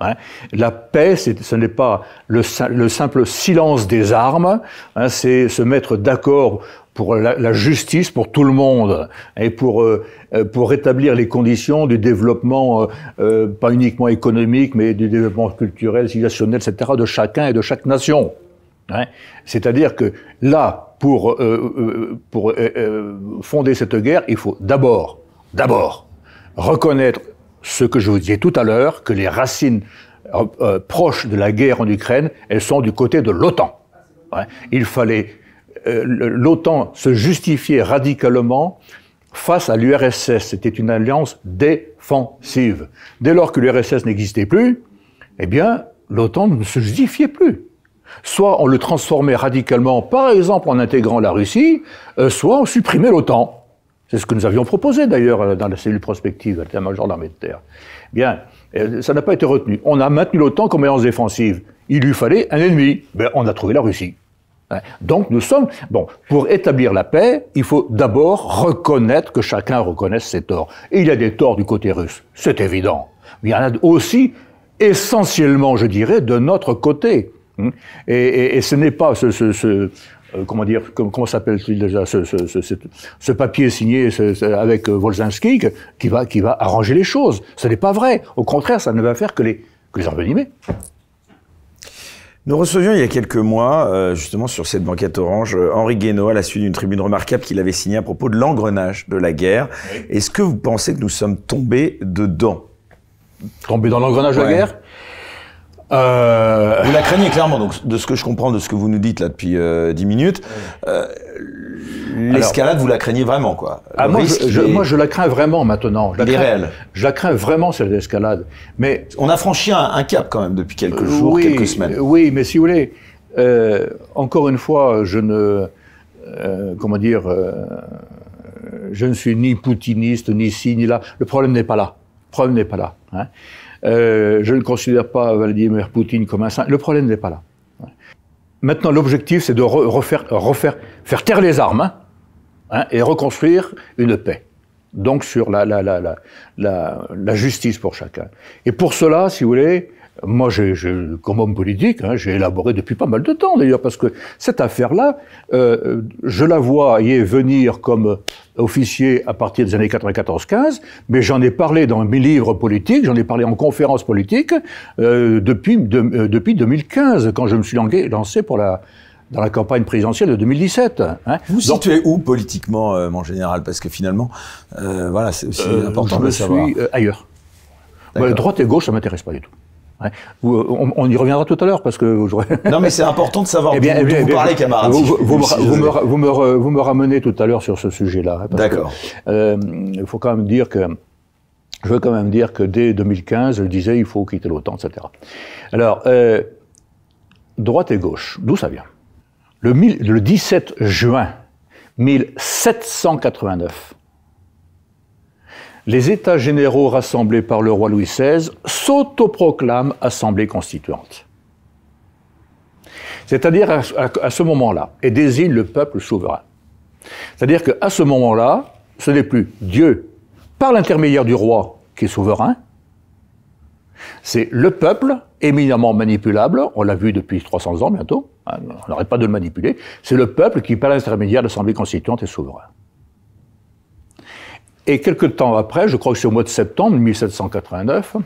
Speaker 2: Hein? La paix, ce n'est pas le, simple silence des armes, hein, c'est se mettre d'accord pour la, justice pour tout le monde et pour euh, euh, pour rétablir les conditions du développement euh, pas uniquement économique mais du développement culturel, civilisationnel, etc. de chacun et de chaque nation. Hein. C'est-à-dire que là, pour pour fonder cette guerre, il faut d'abord d'abord reconnaître ce que je vous disais tout à l'heure, que les racines proches de la guerre en Ukraine, elles sont du côté de l'OTAN. Hein. Il fallait euh, l'OTAN se justifiait radicalement face à l'URSS. C'était une alliance défensive. Dès lors que l'URSS n'existait plus, eh bien, l'OTAN ne se justifiait plus. Soit on le transformait radicalement, par exemple en intégrant la Russie, euh, soit on supprimait l'OTAN. C'est ce que nous avions proposé d'ailleurs euh, dans la cellule prospective, à major de l'armée de terre. Bien, ça n'a pas été retenu. On a maintenu l'OTAN comme alliance défensive. Il lui fallait un ennemi. Ben, on a trouvé la Russie. Donc nous sommes, bon, pour établir la paix, il faut d'abord reconnaître que chacun reconnaisse ses torts. Et il y a des torts du côté russe, c'est évident. Mais il y en a aussi, essentiellement, je dirais, de notre côté. Hmm. Et, ce n'est pas ce, euh, comment dire, comment, s'appelle-t-il déjà, ce, papier signé avec euh, Wolzinski qui va, qui va arranger les choses.
Speaker 1: Ce n'est pas vrai. Au contraire, ça ne va faire que les, que les envenimer. Nous recevions il y a quelques mois, euh, justement sur cette banquette orange, euh, Henri Guénaud à la suite d'une tribune remarquable qu'il avait signée à propos de l'engrenage de la guerre. Est-ce que vous pensez que nous sommes tombés dedans Tombés dans l'engrenage de la guerre euh... Vous la craignez clairement, donc de ce que je comprends, de ce que vous nous dites là depuis euh, 10 minutes, euh, l'escalade, vous la craignez vraiment, quoi. Ah, moi, je, moi, je la crains vraiment maintenant. Je la réelle. Je la crains
Speaker 2: vraiment, celle escalade. Mais on
Speaker 1: a franchi un, cap quand même depuis
Speaker 2: quelques jours, quelques semaines. Oui, mais si vous voulez, euh, encore une fois, je ne, euh, comment dire, euh, je ne suis ni poutiniste, ni ci, ni là. Le problème n'est pas là. Le problème n'est pas là. Hein. Euh, je ne considère pas Vladimir Poutine comme un saint. Le problème n'est pas là. Maintenant, l'objectif, c'est de refaire, faire taire les armes hein, hein, et reconstruire une paix. Donc sur la, la, justice pour chacun. Et pour cela, si vous voulez, moi, j'ai, comme homme politique, hein, j'ai élaboré depuis pas mal de temps d'ailleurs, parce que cette affaire-là, euh, je la vois est venir comme officier à partir des années 94-15, mais j'en ai parlé dans mes livres politiques, j'en ai parlé en conférences politiques euh, depuis, euh, depuis 2015, quand je me suis lancé pour la, dans la campagne présidentielle de 2017. Hein. Vous Donc, où politiquement,
Speaker 1: en mon général Parce que finalement, voilà, c'est aussi important je de me suis ailleurs. droite et gauche, ça m'intéresse pas du tout.
Speaker 2: Euh, on, y reviendra tout à l'heure parce que
Speaker 1: non mais c'est important de savoir eh bien, vous Vous, me,
Speaker 2: ramenez tout à l'heure sur ce sujet-là. Hein, D'accord. Euh, il faut quand même dire que je veux quand même dire que dès 2015, je disais il faut quitter l'OTAN, etc. Alors euh, droite et gauche, d'où ça vient le, le 17 juin 1789, les États généraux rassemblés par le roi Louis XVI s'autoproclament Assemblée constituante. C'est-à-dire à, ce moment-là, et désigne le peuple souverain. C'est-à-dire qu'à ce moment-là, ce n'est plus Dieu, par l'intermédiaire du roi, qui est souverain, c'est le peuple, éminemment manipulable, on l'a vu depuis 300 ans bientôt, hein, on n'arrête pas de le manipuler, c'est le peuple qui, par l'intermédiaire de l'Assemblée constituante, est souverain. Et quelques temps après, je crois que c'est au mois de septembre 1789,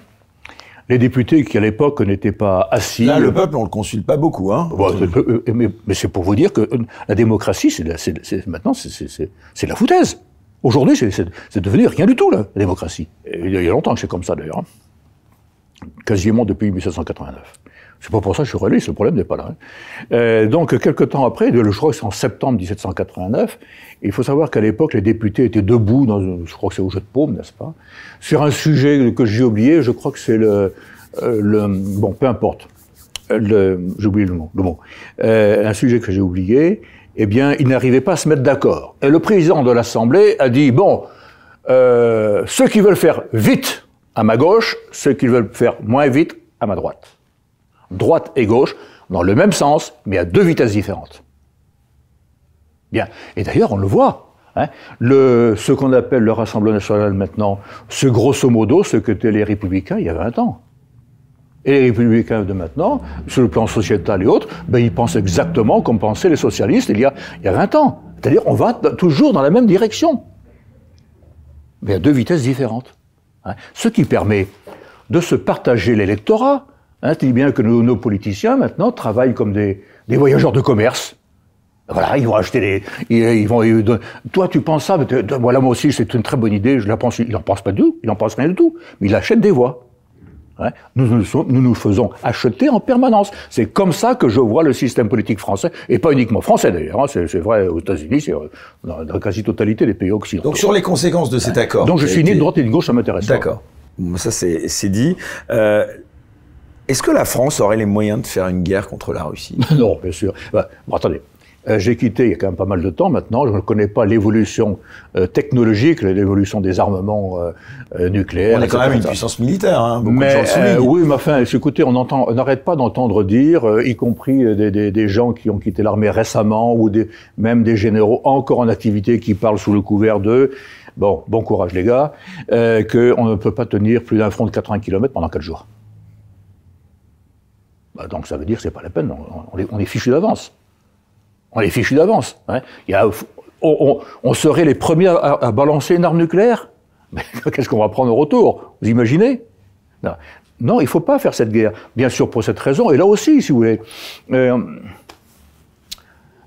Speaker 2: les députés qui à l'époque n'étaient pas assis. Là, le euh, peuple,
Speaker 1: on le consulte pas beaucoup, hein. Bah,
Speaker 2: euh, mais, c'est pour vous dire que euh, la démocratie, c'est, maintenant, c'est, la foutaise. Aujourd'hui, c'est, devenu rien du tout, la démocratie. il y a longtemps que c'est comme ça, d'ailleurs. Hein. Quasiment depuis 1789. C'est pas pour ça que je suis réaliste, le problème n'est pas là. Hein. donc, quelques temps après, je crois que c'est en septembre 1789, il faut savoir qu'à l'époque, les députés étaient debout, dans, je crois que c'est au jeu de paume, n'est-ce pas Sur un sujet que j'ai oublié, je crois que c'est le, euh, le... Bon, peu importe. Euh, j'ai oublié le mot, Le mot. Euh, un sujet que j'ai oublié, eh bien, ils n'arrivaient pas à se mettre d'accord. Et le président de l'Assemblée a dit, bon, ceux qui veulent faire vite à ma gauche, ceux qui veulent faire moins vite à ma droite. Droite et gauche, dans le même sens, mais à deux vitesses différentes. Et d'ailleurs, on le voit. Hein. ce qu'on appelle le Rassemblement national maintenant, c'est grosso modo, ce que étaient les républicains il y a 20 ans. Et les républicains de maintenant, sur le plan sociétal et autres, ben, ils pensent exactement comme pensaient les socialistes il y a, il 20 ans. C'est-à-dire, qu'on va toujours dans la même direction, mais à deux vitesses différentes. Hein. Ce qui permet de se partager l'électorat, hein, bien que nos, politiciens maintenant travaillent comme des voyageurs de commerce. Voilà, ils vont acheter les, ils, vont. toi, tu penses ça, voilà, moi aussi, c'est une très bonne idée. Je la pense. Il n'en pense pas du tout. Il n'en pense rien du tout. Mais il achète des voix. Nous, nous, nous, nous faisons acheter en permanence. C'est comme ça que je vois le système politique français, et pas uniquement français d'ailleurs, hein, c'est vrai aux États-Unis, c'est dans la
Speaker 1: quasi-totalité des pays occidentaux. Donc sur les conséquences de cet accord. Donc je suis ni de droite ni de gauche, ça m'intéresse. D'accord. Ça c'est dit. Euh, est-ce que la France aurait les moyens de faire une guerre contre la
Speaker 2: Russie Non, bien sûr. Bah, bon, attendez, euh, j'ai quitté il y a quand même pas mal de temps maintenant. Je ne connais pas l'évolution euh, technologique, l'évolution des armements euh, nucléaires. On est quand même une puissance
Speaker 1: militaire. Hein, beaucoup mais, de gens oui,
Speaker 2: mais enfin, écoutez, on entend, n'arrête pas d'entendre dire, y compris des, gens qui ont quitté l'armée récemment ou même des généraux encore en activité qui parlent sous le couvert de Bon, bon courage les gars, qu'on ne peut pas tenir plus d'un front de 80 km pendant 4 jours. Bah, donc ça veut dire que c'est pas la peine, on est fichu d'avance on est fichu d'avance. Hein. On, serait les premiers à, balancer une arme nucléaire. Mais qu'est-ce qu'on va prendre au retour Vous imaginez non. il faut pas faire cette guerre. Bien sûr, pour cette raison, et là aussi, si vous voulez. Euh,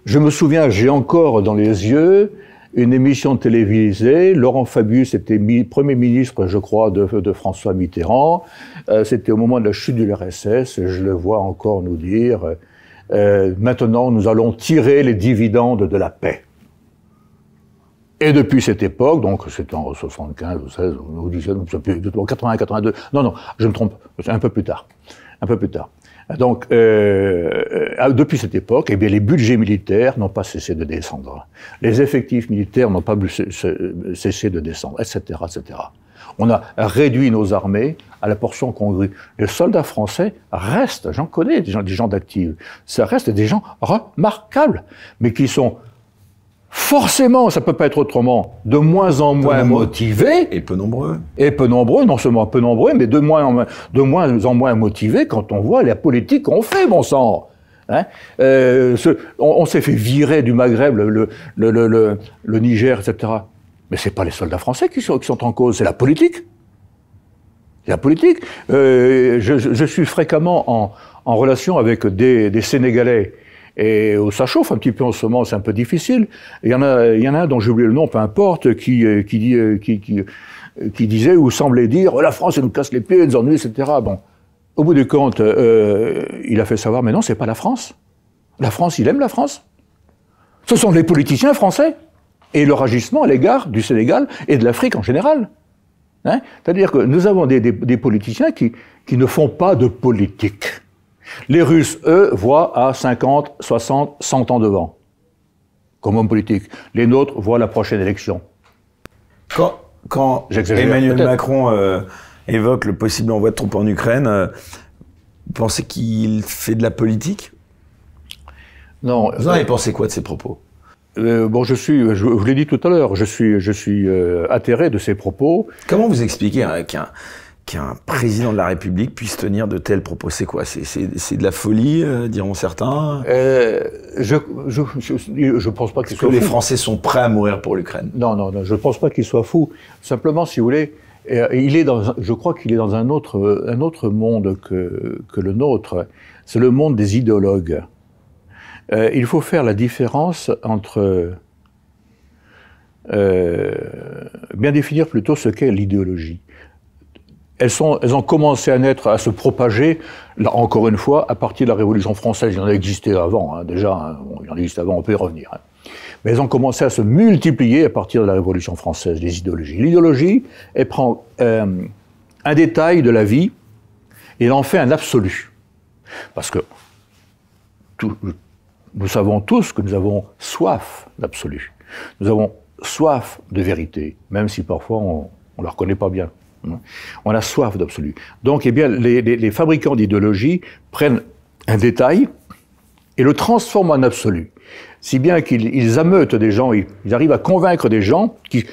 Speaker 2: je me souviens, j'ai encore dans les yeux une émission télévisée. Laurent Fabius était Premier ministre, je crois, de, François Mitterrand. Euh, c'était au moment de la chute de l'RSS. Je le vois encore nous dire euh, euh, maintenant nous allons tirer les dividendes de la paix. Et depuis cette époque, donc c'était en 75 ou 16 ou 80, 82, non, non, je me trompe, un peu plus tard, un peu plus tard. Donc, euh, euh, ah, depuis cette époque, eh bien, les budgets militaires n'ont pas cessé de descendre. Les effectifs militaires n'ont pas cessé de descendre, etc., etc. On a réduit nos armées à la portion congrue. Les soldats français restent, j'en connais des gens, des gens d'actifs, ça reste des gens remarquables, mais qui sont forcément, ça peut pas être autrement, de moins en moins motivés. Et peu nombreux. Et peu nombreux, non seulement peu nombreux, mais de moins en moins, motivés quand on voit la politique qu'on fait, bon sang. Hein. Euh, on, s'est fait virer du Maghreb, le Niger, etc. Mais ce n'est pas les soldats français qui sont, en cause, c'est la politique. C'est la politique. Euh, je, suis fréquemment en, relation avec des, Sénégalais et euh, ça chauffe un petit peu en ce moment, c'est un peu difficile. Il y en a, il y en a un dont j'ai oublié le nom, peu importe, qui euh, disait ou semblait dire la France elle nous casse les pieds, elle nous ennuie, etc. Bon, au bout du compte, il a fait savoir, mais non, c'est pas la France. La France, il aime la France. Ce sont les politiciens français et leur agissement à l'égard du Sénégal et de l'Afrique en général. Hein. C'est-à-dire que nous avons des, politiciens qui, qui, ne font pas de politique. Les Russes, eux, voient à 50, 60, 100 ans devant, comme homme politique. Les nôtres voient la prochaine
Speaker 1: élection. Quand, Emmanuel Macron euh, évoque le possible envoi de troupes en Ukraine, euh, vous pensez qu'il fait de la politique
Speaker 2: Non. Vous en avez euh, pensé quoi de ses propos euh, bon, je suis, je, vous l'ai
Speaker 1: dit tout à l'heure, je suis, je suis euh, atterré de ces propos. Comment vous expliquez hein, qu'un qu'un président de la République puisse tenir de tels propos C'est quoi C'est de la folie, euh, diront certains
Speaker 2: euh, Je je, je, je pense pas qu'il soit que fou. les Français sont
Speaker 1: prêts à mourir pour
Speaker 2: l'Ukraine. Non, non, non, je pense pas qu'il soit fou. Simplement, si vous voulez, il est dans, je crois qu'il est dans un autre, un autre monde que, que le nôtre. C'est le monde des idéologues. Euh, il faut faire la différence entre euh, bien définir plutôt ce qu'est l'idéologie. Elles, ont commencé à naître, à se propager, encore une fois, à partir de la Révolution française. Il en existait avant, hein, déjà, hein, il en existe avant, on peut y revenir. Hein. Mais elles ont commencé à se multiplier à partir de la Révolution française, les idéologies. L'idéologie, elle prend euh, un détail de la vie et elle en fait un absolu. Parce que tout, nous savons tous que nous avons soif d'absolu. Nous avons soif de vérité, même si parfois on ne la reconnaît pas bien. On a soif d'absolu. Donc, eh bien, les, fabricants d'idéologie prennent un détail et le transforment en absolu. Si bien qu'ils ameutent des gens, ils, arrivent à convaincre des gens qui,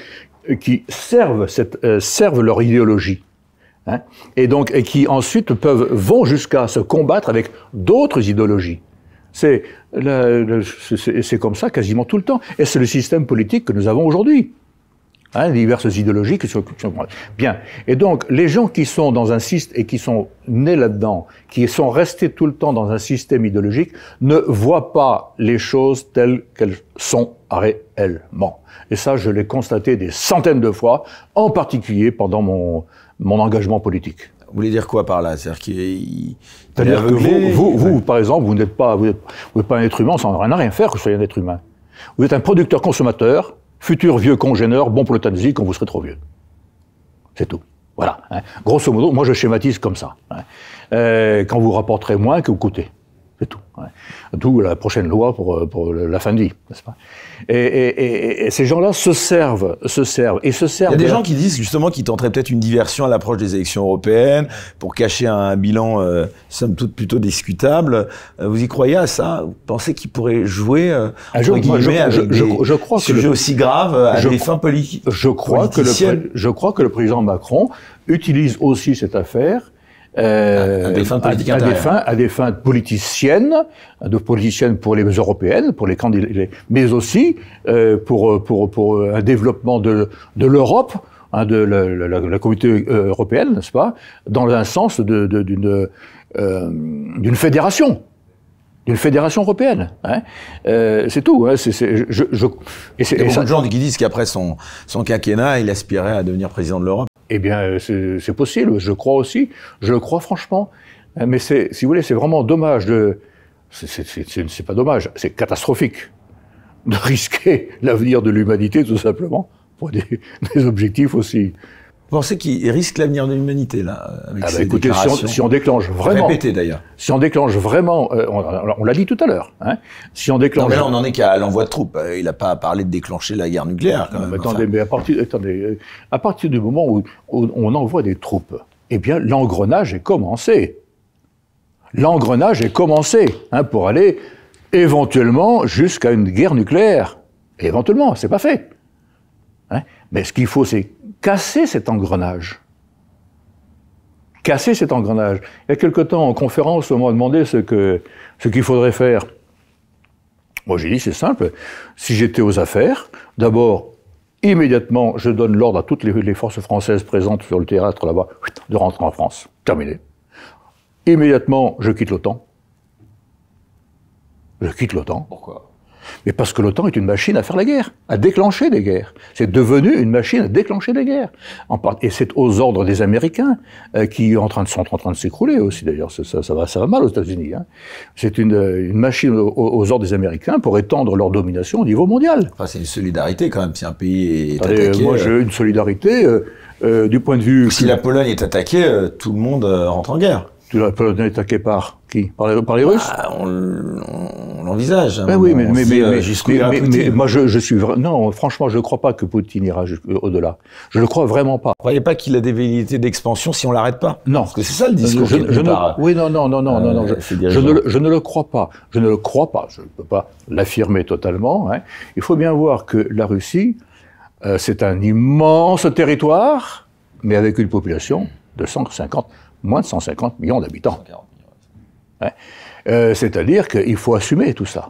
Speaker 2: euh, servent, leur idéologie. Hein, et donc et qui ensuite peuvent vont jusqu'à se combattre avec d'autres idéologies. C'est comme ça quasiment tout le temps. Et c'est le système politique que nous avons aujourd'hui. Hein, diverses idéologies qui sont, bien. Et donc les gens qui sont dans un système et qui sont nés là-dedans, qui sont restés tout le temps dans un système idéologique, ne voient pas les choses telles qu'elles sont réellement. Et ça, je l'ai constaté des centaines de fois, en particulier pendant mon engagement politique.
Speaker 1: Vous voulez dire quoi par là C'est-à-dire que Vous, vous, par exemple, vous n'êtes pas, vous
Speaker 2: pas un être humain, ça n'a rien à faire que vous soyez un être humain. Vous êtes un producteur-consommateur, futur vieux congéneur, bon pour le quand vous serez trop vieux. C'est tout. Voilà. Hein. Grosso modo, moi je schématise comme ça. Hein. Euh, quand vous rapporterez moins que vous coûtez. D'où la prochaine loi pour, euh, la fin de vie, n'est-ce pas et, ces gens-là se
Speaker 1: servent, se servent et se servent. Il y a des gens qui disent justement qu'ils tenteraient peut-être une diversion à l'approche des élections européennes pour cacher un bilan, euh, somme toute, plutôt discutable. Euh, vous y croyez à ça Vous pensez qu'ils pourraient jouer un ah, je, crois aussi grave à des fins
Speaker 2: politiques je je crois que le président Macron utilise aussi cette affaire euh, à, des fins à, politiciennes, de politiciennes pour les européennes, pour les candidats, mais aussi euh, pour, pour, pour un développement de, l'Europe, hein, de la, communauté euh, européenne, n'est-ce pas, dans un sens d'une euh, de, fédération d'une fédération européenne. Hein. c'est tout. Hein. C'est, je, je, et Il y a de gens qui disent qu'après son, son quinquennat, il aspirait à devenir président de l'Europe. Eh bien, euh, c'est possible, je crois aussi, je crois franchement. Euh, mais c'est, si vous voulez, c'est vraiment dommage de. C'est pas dommage, c'est catastrophique de risquer l'avenir de l'humanité, tout simplement, pour des, des objectifs aussi, vous pensez qu'il risque l'avenir de l'humanité là avec ah bah écoutez, Si, on, déclenche vraiment, répétez d'ailleurs. Si on déclenche vraiment, euh, on, l'a dit tout à l'heure.
Speaker 1: Hein, si on déclenche, non mais là on en est qu'à l'envoi de troupes. Euh, il n'a pas parlé de déclencher la guerre nucléaire.
Speaker 2: Ah, mais attendez, mais à partir, euh, à partir du moment où, on envoie des troupes, eh bien l'engrenage est commencé. L'engrenage est commencé hein, pour aller éventuellement jusqu'à une guerre nucléaire. éventuellement, c'est pas fait. Hein. mais ce qu'il faut, c'est casser cet engrenage. Casser cet engrenage. Il y a quelque temps, en conférence, on m'a demandé ce qu'il faudrait faire. Moi, j'ai dit, c'est simple. Si j'étais aux affaires, d'abord, immédiatement, je donne l'ordre à toutes les, les, forces françaises présentes sur le théâtre là-bas de rentrer en France. Terminé. Immédiatement, je quitte l'OTAN. Je quitte l'OTAN. Pourquoi mais parce que l'OTAN est une machine à faire la guerre, à déclencher des guerres. C'est devenu une machine à déclencher des guerres. et c'est aux ordres des Américains euh, qui en train de, sont en train de s'écrouler aussi, d'ailleurs. Ça, va, ça va mal aux États-Unis. Hein. C'est une, euh, machine aux, ordres des Américains pour étendre leur domination au niveau mondial. Enfin, c'est une solidarité quand même. Si un pays est attaqué... Moi, euh, j'ai une solidarité du point de vue... Si la Pologne est attaquée, tout le monde rentre en guerre. La Pologne est attaquée par par les, Russes bah, On,
Speaker 1: on l'envisage. oui, mais, moi, je,
Speaker 2: suis non. Franchement, je ne crois pas que Poutine ira euh, au-delà. Je ne le crois
Speaker 1: vraiment pas. Vous croyez pas qu'il a des vérités d'expansion si on l'arrête
Speaker 2: pas Non, que c'est
Speaker 1: ça le discours. Je, oui,
Speaker 2: non, non, non, non, euh, Je, ne le, crois pas. Je ne le crois pas. Je ne peux pas l'affirmer totalement. Hein. Il faut bien voir que la Russie, euh, c'est un immense territoire, mais avec une population de 150, moins de 150 millions d'habitants. Euh, c'est-à-dire qu'il faut assumer tout ça.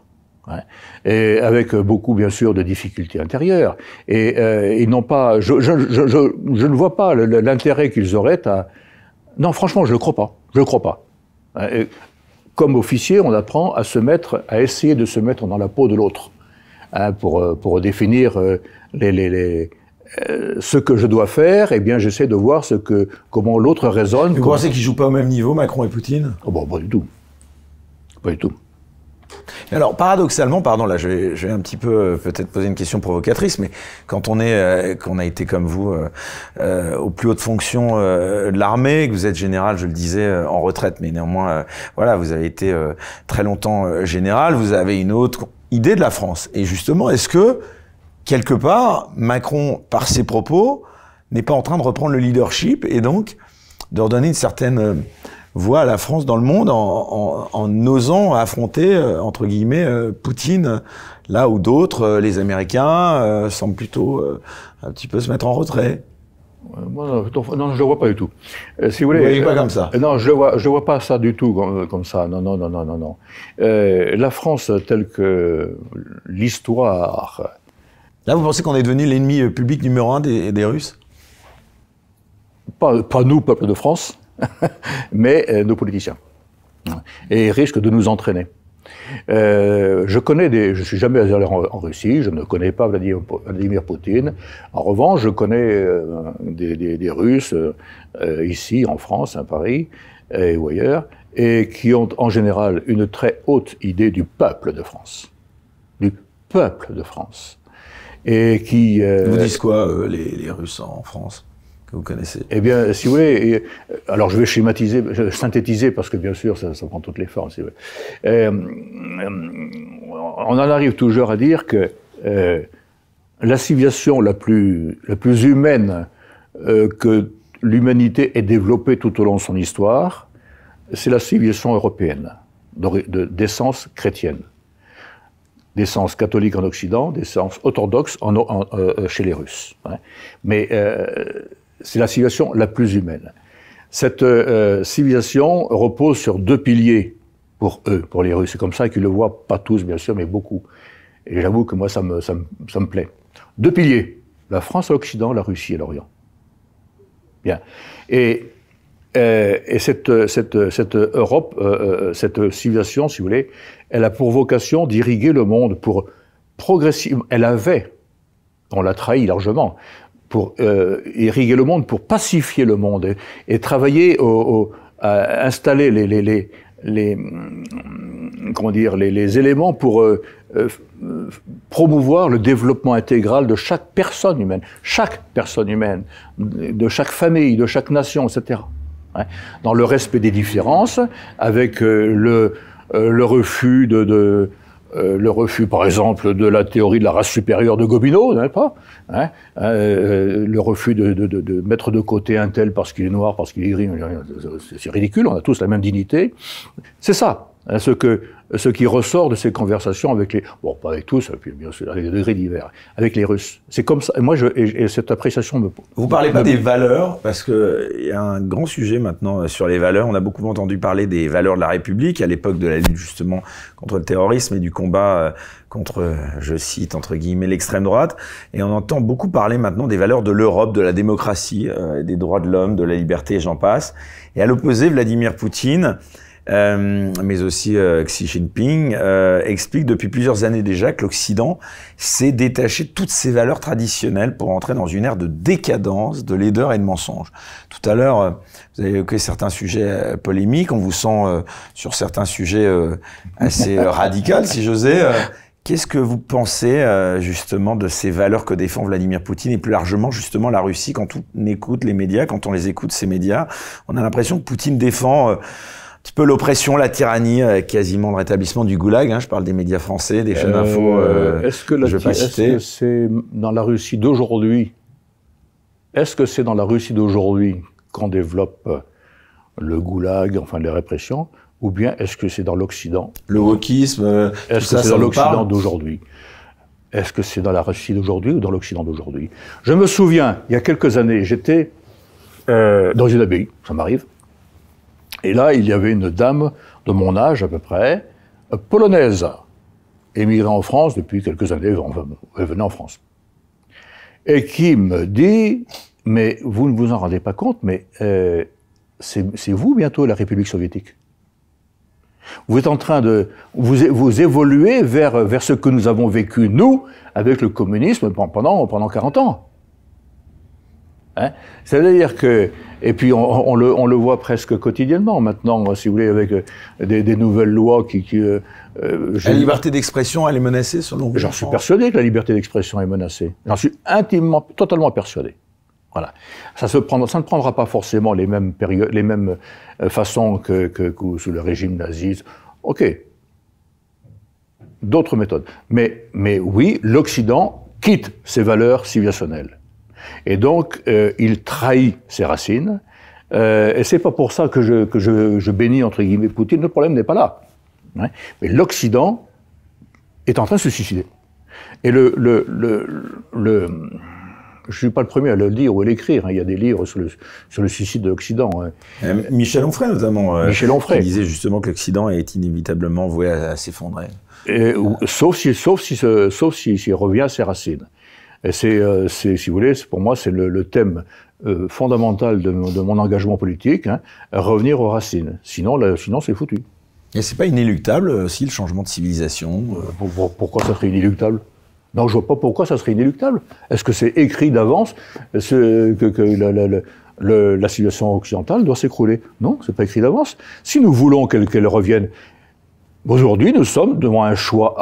Speaker 2: Et avec beaucoup, bien sûr, de difficultés intérieures. Et euh, ils n'ont pas. Je, ne vois pas l'intérêt qu'ils auraient à. Non, franchement, je ne le crois pas. Je ne le crois pas. comme officier, on apprend à se mettre, à essayer de se mettre dans la peau de l'autre, hein, euh, pour, définir ce que je dois faire. Eh bien, j'essaie de voir ce que, comment l'autre raisonne.
Speaker 1: Vous pensez qu'ils jouent pas au même niveau, Macron et Poutine oh, Bon, pas du tout. Pas du tout. Alors, paradoxalement, pardon, là, je vais, un petit peu euh, peut-être poser une question provocatrice, mais quand on est, euh, qu'on a été comme vous euh, aux plus hautes fonctions de l'armée, que vous êtes général, je le disais, en retraite, mais néanmoins, voilà, vous avez été très longtemps général, vous avez une autre idée de la France. Et justement, est-ce que quelque part, Macron, par ses propos, n'est pas en train de reprendre le leadership et donc de redonner une certaine voit la France dans le monde en, osant affronter, euh, entre guillemets, euh, Poutine, là où d'autres, euh, les Américains, semblent plutôt un petit peu se mettre en retrait. Non, non, je le vois pas du tout. si vous voulez, voyez pas comme ça.
Speaker 2: non, je ne vois, je vois pas ça du tout comme, ça. Non, non, non, non, non, la France telle que l'histoire. Là, vous pensez qu'on est devenu l'ennemi public numéro un des, des Russes pas, pas nous, peuple de France. mais euh, nos politiciens, et risquent de nous entraîner. Euh, je connais des, je suis jamais allé en, Russie, je ne connais pas Vladimir, Poutine. En revanche, je connais euh, des, Russes ici en France, à Paris et ou ailleurs, et qui ont en général une très haute idée du peuple de France, du peuple de France, et qui. Vous disent quoi les, les Russes en France vous connaissez Eh bien, si vous voulez, euh, alors je vais schématiser, synthétiser, parce que bien sûr, ça, prend toutes les formes. Si vous euh, euh, on en arrive toujours à dire que la civilisation la plus, la plus humaine que l'humanité ait développée tout au long de son histoire, c'est la civilisation européenne, d'essence chrétienne, d'essence catholique en Occident, d'essence orthodoxe en, chez les Russes. Hein. Mais c'est la civilisation la plus humaine. Cette euh, euh, civilisation repose sur deux piliers pour eux, pour les Russes. C'est comme ça qu'ils le voient, pas tous bien sûr, mais beaucoup. Et j'avoue que moi, ça me, plaît. Deux piliers, la France à l'Occident, la Russie à l'Orient. Bien. Et, euh, cette, Europe, cette civilisation, si vous voulez, elle a pour vocation d'irriguer le monde pour progressivement. Elle avait, on l'a trahi largement, pour euh, irriguer le monde, pour pacifier le monde et, travailler au, à installer les, les, les, les mm, comment dire les, les éléments pour euh, euh, promouvoir le développement intégral de chaque personne humaine, chaque personne humaine, de chaque famille, de chaque nation, etc. Hein. Dans le respect des différences, avec le le refus de, de euh, le refus, par exemple, de la théorie de la race supérieure de Gobineau, n'est-ce pas hein, hein, euh, Le refus de, de, mettre de côté un tel parce qu'il est noir, parce qu'il est gris, c'est ridicule, on a tous la même dignité. C'est ça, hein, ce que ce qui ressort de ces conversations avec les, bon, pas avec tous, puis bien sûr, les degrés divers, avec les Russes. C'est comme ça. Et moi, je, cette appréciation me. Vous parlez pas des
Speaker 1: valeurs, parce que il y a un grand sujet maintenant euh, sur les valeurs. On a beaucoup entendu parler des valeurs de la République à l'époque de la lutte justement contre le terrorisme et du combat euh, contre, euh, je cite entre guillemets, l'extrême droite. Et on entend beaucoup parler maintenant des valeurs de l'Europe, de la démocratie, des droits de l'homme, de la liberté, j'en passe. Et à l'opposé, Vladimir Poutine. Euh, mais aussi euh, Xi Jinping, euh, explique depuis plusieurs années déjà que l'Occident s'est détaché toutes ses valeurs traditionnelles pour entrer dans une ère de décadence, de laideur et de mensonge. Tout à l'heure, euh, vous avez évoqué certains sujets polémiques, on vous sent sur certains sujets assez radicaux, si j'osais. Qu'est-ce que vous pensez justement de ces valeurs que défend Vladimir Poutine et plus largement justement la Russie quand on écoute les médias, quand on les écoute ces médias On a l'impression que Poutine défend petit peu l'oppression, la tyrannie, euh, quasiment le rétablissement du goulag. Hein. je parle des médias français, des chaînes d'infos. Euh, euh, est-ce que, c'est dans la Russie
Speaker 2: d'aujourd'hui Est-ce que c'est dans la Russie d'aujourd'hui qu'on développe le goulag, enfin les répressions, ou bien est-ce que c'est dans l'Occident Le wokisme, est-ce que c'est dans l'Occident d'aujourd'hui Est-ce que c'est dans la Russie d'aujourd'hui ou dans l'Occident d'aujourd'hui Je me souviens, il y a quelques années, j'étais dans une abbaye, ça m'arrive, et là, il y avait une dame de mon âge à peu près, euh, polonaise, émigrée en France depuis quelques années, elle venait en France, et qui me dit, mais vous ne vous en rendez pas compte, mais euh, c'est vous bientôt la République soviétique. Vous êtes en train de vous, vous évoluer vers, vers ce que nous avons vécu, nous, avec le communisme pendant, pendant 40 ans. C'est-à-dire hein. que, et puis on, on, le, voit presque quotidiennement maintenant, si vous voulez, avec euh, des, nouvelles lois qui... Euh, euh, la liberté
Speaker 1: d'expression, elle est menacée selon vous J'en suis
Speaker 2: persuadé que la liberté d'expression est menacée. J'en suis intimement, totalement persuadé. Voilà. Ça, se ça ne prendra pas forcément les mêmes, les mêmes façons que, sous le régime nazi. OK. D'autres méthodes. Mais, mais oui, l'Occident quitte ses valeurs civilisationnelles. Et donc, euh, il trahit ses racines. Et euh, et c'est pas pour ça que, je, bénis, entre guillemets, Poutine. Le problème n'est pas là. Mais l'Occident est en train de se suicider. Et le, je ne
Speaker 1: suis pas le premier à le dire ou à l'écrire. Hein. Il y a des livres sur le, suicide de l'Occident. Euh, Michel Onfray, notamment. Michel Onfray. Il disait justement que l'Occident est inévitablement voué à, s'effondrer.
Speaker 2: sauf s'il si, sauf si, sauf si, revient à ses racines. Et euh, c'est, si vous voulez, pour moi, c'est le, thème euh, fondamental de, mon engagement politique, hein, revenir aux racines. Sinon, sinon c'est foutu. Et c'est pas inéluctable euh, aussi le changement de civilisation Pourquoi ça serait inéluctable non, je vois pas pourquoi ça serait inéluctable. Est-ce que c'est écrit d'avance que, que la, la, civilisation occidentale doit s'écrouler Non, c'est pas écrit d'avance. Si nous voulons qu'elle revienne Aujourd'hui, nous sommes devant un choix,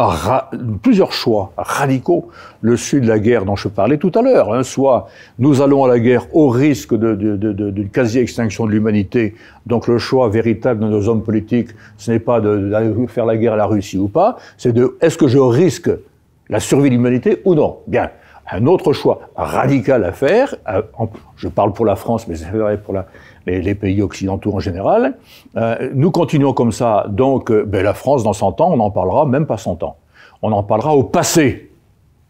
Speaker 2: plusieurs choix radicaux, le sud de la guerre dont je parlais tout à l'heure. Hein. soit nous allons à la guerre au risque d'une quasi-extinction de l'humanité, donc le choix véritable de nos hommes politiques, ce n'est pas de faire la guerre à la Russie ou pas, c'est de est-ce que je risque la survie de l'humanité ou non Bien, un autre choix radical à faire, euh, je parle pour la France, mais c'est vrai pour la, et les pays occidentaux en général. Euh, nous continuons comme ça, donc euh, ben, la France, dans 100 ans, on n'en parlera même pas 100 ans. On en parlera au passé,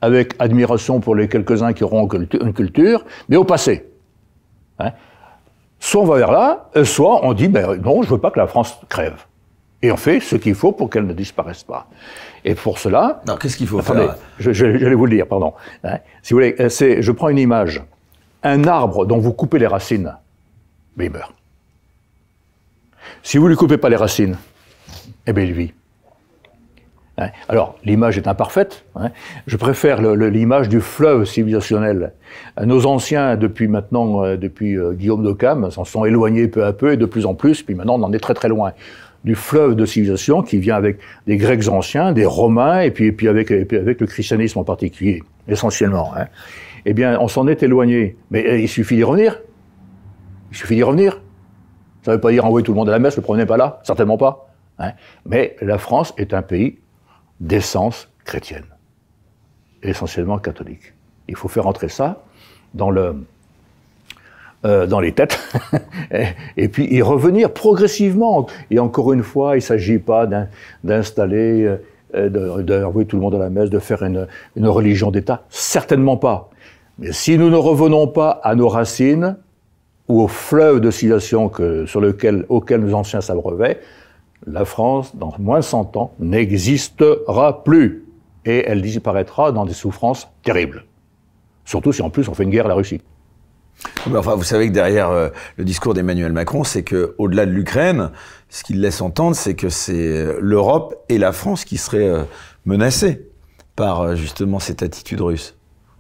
Speaker 2: avec admiration pour les quelques-uns qui auront une culture, mais au passé. Hein. soit on va vers là, euh, soit on dit, ben non, je veux pas que la France crève. Et on fait ce qu'il faut pour qu'elle ne disparaisse pas. Et pour cela... Non, qu'est-ce qu'il faut faire je, vais vous le dire, pardon. Hein. si vous voulez, je prends une image. Un arbre dont vous coupez les racines, mais il meurt. Si vous ne lui coupez pas les racines, eh bien il vit. Alors, l'image est imparfaite. Hein. Je préfère l'image du fleuve civilisationnel. Nos anciens, depuis maintenant, euh, depuis euh, Guillaume de Cam, s'en sont éloignés peu à peu et de plus en plus, puis maintenant on en est très très loin. Du fleuve de civilisation qui vient avec des Grecs anciens, des Romains, et puis, puis, avec, avec, le christianisme en particulier, essentiellement. Hein. Eh bien, on s'en est éloigné. Mais euh, il suffit d'y revenir. Il suffit d'y revenir. Ça ne veut pas dire envoyer tout le monde à la messe, le prenez pas là, certainement pas. Hein. Mais la France est un pays d'essence chrétienne, essentiellement catholique. Il faut faire entrer ça dans, le, euh, dans les têtes et, puis y revenir progressivement. Et encore une fois, il ne s'agit pas d'installer, euh, d'envoyer tout le monde à la messe, de faire une religion d'État, certainement pas. Mais si nous ne revenons pas à nos racines, ou au fleuve d'oscillation sur lequel, auquel nos anciens s'abreuvaient, la France, dans moins de 100 ans, n'existera plus. Et elle disparaîtra dans des souffrances terribles. Surtout si en
Speaker 1: plus on fait une guerre à la Russie. enfin, vous savez que derrière euh, le discours d'Emmanuel Macron, c'est que, au-delà de l'Ukraine, ce qu'il laisse entendre, c'est que c'est euh, l'Europe et la France qui seraient euh, menacées par justement cette attitude russe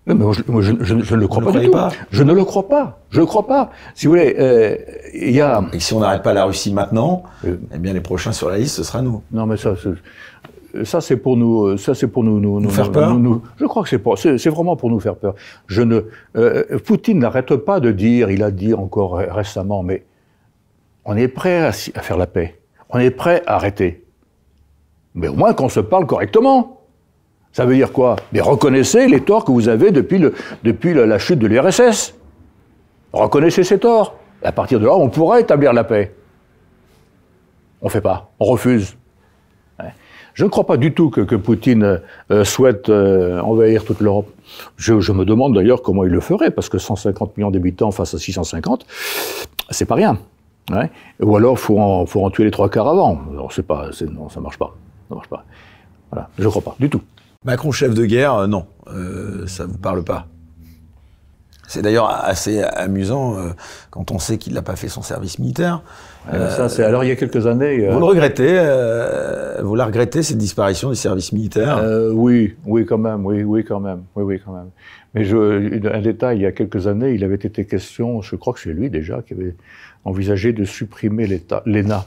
Speaker 1: je, ne le crois pas Je ne le crois pas. Je ne crois pas. Si vous voulez, euh, il y a. Et si on n'arrête pas la Russie maintenant, euh, eh bien les prochains sur la liste, ce sera nous. Non, mais ça, ça
Speaker 2: c'est pour nous, euh, ça c'est pour nous, nous, nous faire peur. je crois que c'est pour, c'est vraiment pour nous faire peur. Je ne, Poutine n'arrête pas de dire, il a dit encore récemment, mais on est prêt à faire la paix, on est prêt à arrêter, mais au moins qu'on se parle correctement. Ça veut dire quoi Mais reconnaissez les torts que vous avez depuis, la, chute de l'URSS. Reconnaissez ces torts. À partir de là, on pourra établir la paix. On ne fait pas, on refuse. Je ne crois pas du tout que, Poutine euh, euh, souhaite euh, envahir toute l'Europe. Je, me demande d'ailleurs comment il le ferait, parce que 150 millions d'habitants face à 650, c'est pas rien. Ou alors, faut faut en tuer les trois quarts avant. Non, pas, non, ça marche pas. marche pas.
Speaker 1: Voilà. Je ne crois pas du tout. Macron chef de guerre, euh, non, euh, ça ne vous parle pas. C'est d'ailleurs assez amusant euh, quand on sait qu'il n'a pas fait son service militaire. Ah, ça, c'est alors il y a quelques années. Vous le regrettez, vous la regrettez cette disparition du service militaire Oui, oui quand même, oui, oui quand même, oui, oui quand même. Mais un
Speaker 2: détail, il y a quelques années, il avait été question, je crois que c'est lui déjà qui avait envisagé de supprimer l'État, l'ENA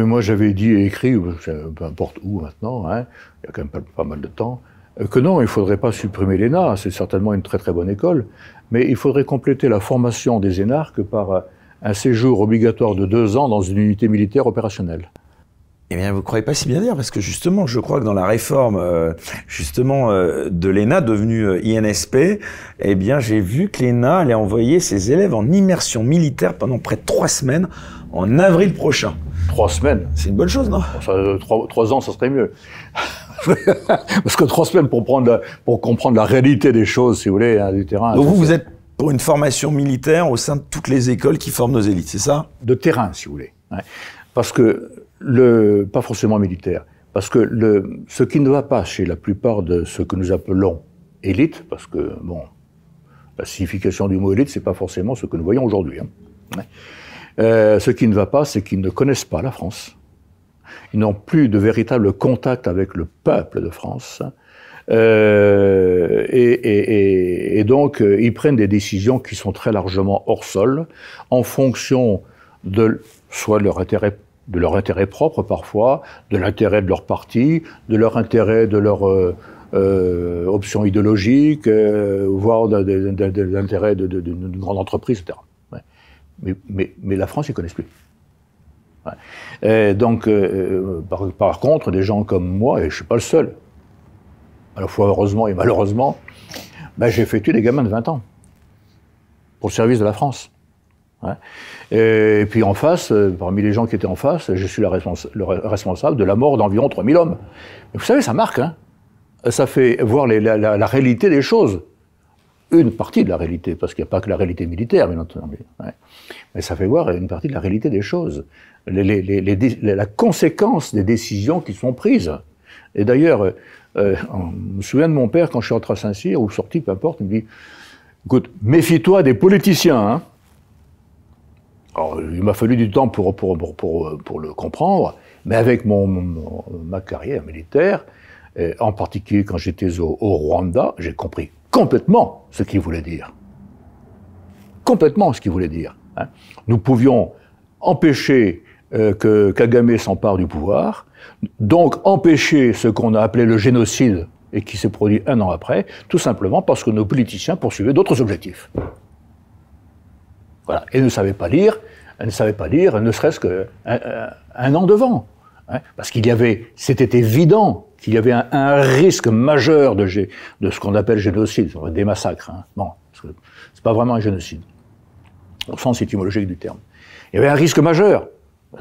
Speaker 2: moi, j'avais dit et écrit, euh, peu importe où maintenant, hein, il y a quand même pas, pas mal de temps, euh, que non, il ne faudrait pas supprimer l'ENA, c'est certainement une très très bonne école, mais il faudrait compléter la formation des énarques par euh,
Speaker 1: un séjour obligatoire de deux ans dans une unité militaire opérationnelle. Eh bien, vous ne croyez pas si bien dire, parce que justement, je crois que dans la réforme, euh, justement, euh, de l'ENA, devenue euh, INSP, eh bien, j'ai vu que l'ENA allait envoyer ses élèves en immersion militaire pendant près de trois semaines en avril prochain. Trois semaines C'est une bonne chose, non
Speaker 2: trois, ans, ça serait mieux. parce que trois semaines pour, prendre pour comprendre la réalité des choses, si vous voulez, hein, du terrain. Donc vous, vous êtes
Speaker 1: pour une formation militaire au sein de toutes les écoles qui forment
Speaker 2: nos élites, c'est ça De terrain, si vous voulez. Parce que pas forcément militaire, parce que le, ce qui ne va pas chez la plupart de ce que nous appelons élite, parce que, bon, la signification du mot élite, c'est pas forcément ce que nous voyons aujourd'hui. Hein. Euh, ce qui ne va pas, c'est qu'ils ne connaissent pas la France. Ils n'ont plus de véritable contact avec le peuple de France. Euh, et, et, donc, euh, ils prennent des décisions qui sont très largement hors sol, en fonction de soit leur intérêt de leur intérêt propre parfois, de l'intérêt de leur parti, de leur intérêt de leur euh, euh option idéologique, euh, voire de, de, l'intérêt d'une grande entreprise, etc. Mais, la France, ils ne connaissent plus. donc, euh, par, contre, des gens comme moi, et je ne suis pas le seul, à la fois heureusement et malheureusement, ben, j'ai fait tuer des gamins de 20 ans pour le service de la France. Et puis en face, euh, parmi les gens qui étaient en face, je suis la le responsable de la mort d'environ 3000 hommes. vous savez, ça marque. Hein ça fait voir la, réalité des choses. Une partie de la réalité, parce qu'il n'y a pas que la réalité militaire, bien entendu. Mais ça fait voir une partie de la réalité des choses. la conséquence des décisions qui sont prises. Et d'ailleurs, je euh, euh, me souviens de mon père quand je suis rentré à Saint-Cyr, ou sorti, peu importe, il me dit, écoute, méfie-toi des politiciens. Hein alors, il m'a fallu du temps pour, le comprendre, mais avec mon, ma carrière militaire, en particulier quand j'étais au, Rwanda, j'ai compris complètement ce qu'il voulait dire. Complètement ce qu'il voulait dire. Hein. Nous pouvions empêcher euh, que Kagame s'empare du pouvoir, donc empêcher ce qu'on a appelé le génocide et qui s'est produit un an après, tout simplement parce que nos politiciens poursuivaient d'autres objectifs. Voilà. Et ne savait pas lire, elle ne savait pas lire, ne serait-ce qu'un un an devant. Hein. parce qu'il y avait, c'était évident qu'il y avait un, risque majeur de, de ce qu'on appelle génocide, des massacres. Hein. Bon, c'est pas vraiment un génocide, au sens étymologique du terme. Il y avait un risque majeur.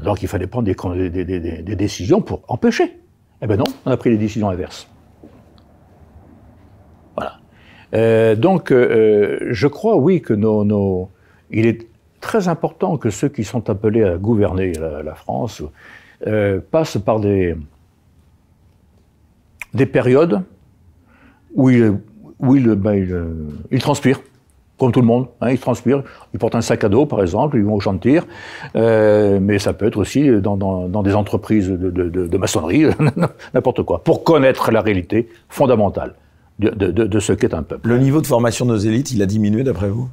Speaker 2: Donc il fallait prendre des, des, décisions pour empêcher. Eh bien non, on a pris les décisions inverses. Voilà. Euh, donc euh, euh, je crois, oui, que nos il est très important que ceux qui sont appelés à gouverner la, France euh, passent par des, des périodes où ils, ben, euh, transpirent comme tout le monde. Hein, ils transpirent, ils portent un sac à dos, par exemple, ils vont au chantier, euh, mais ça peut être aussi dans, des entreprises de, maçonnerie, n'importe quoi, pour connaître la réalité fondamentale de, de ce qu'est un peuple.
Speaker 1: Le niveau de formation de nos élites, il a diminué, d'après vous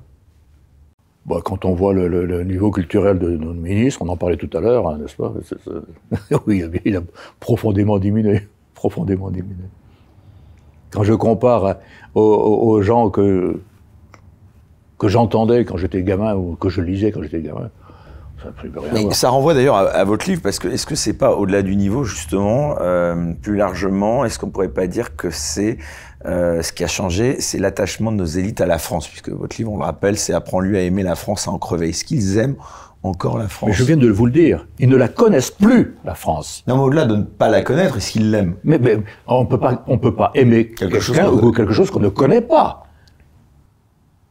Speaker 1: bah, quand on voit le, niveau
Speaker 2: culturel de, nos ministres, on en parlait tout à l'heure, hein, n'est-ce pas Oui, il a profondément diminué, profondément diminué. Quand je compare hein, aux, aux gens que, que j'entendais quand j'étais gamin ou que je lisais quand j'étais gamin, ça
Speaker 1: ça renvoie d'ailleurs à, votre livre, parce que est-ce que c'est pas au-delà du niveau, justement, euh, plus largement, est-ce qu'on pourrait pas dire que c'est euh, ce qui a changé, c'est l'attachement de nos élites à la France, puisque votre livre, on le rappelle, c'est Apprends-lui à aimer la France, à en crever. Est-ce qu'ils aiment encore la France. Mais je viens de vous le dire. Ils ne la connaissent plus, la France. Non, mais au-delà de ne pas la
Speaker 2: connaître, est-ce qu'ils l'aiment mais, on peut pas, on peut pas aimer quelque chose ou quelque chose qu'on ne connaît pas.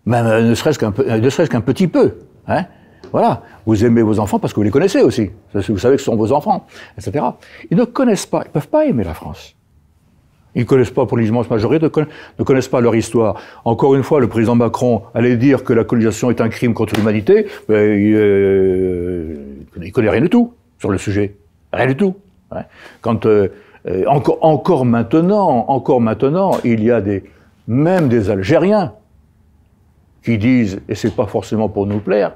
Speaker 2: Même, euh, ne serait-ce qu'un, serait petit peu. Hein voilà, vous aimez vos enfants parce que vous les connaissez aussi. Vous savez que ce sont vos enfants, etc. Ils ne connaissent pas, ils ne peuvent pas aimer la France. Ils ne connaissent pas, pour l'immense majorité, ne connaissent pas leur histoire. Encore une fois, le président Macron allait dire que la colonisation est un crime contre l'humanité, mais il, ne euh, connaît rien du tout sur le sujet. Rien du tout. Hein. Quand, euh, euh, encore, encore maintenant, encore maintenant, il y a des, même des Algériens qui disent, et c'est pas forcément pour nous plaire,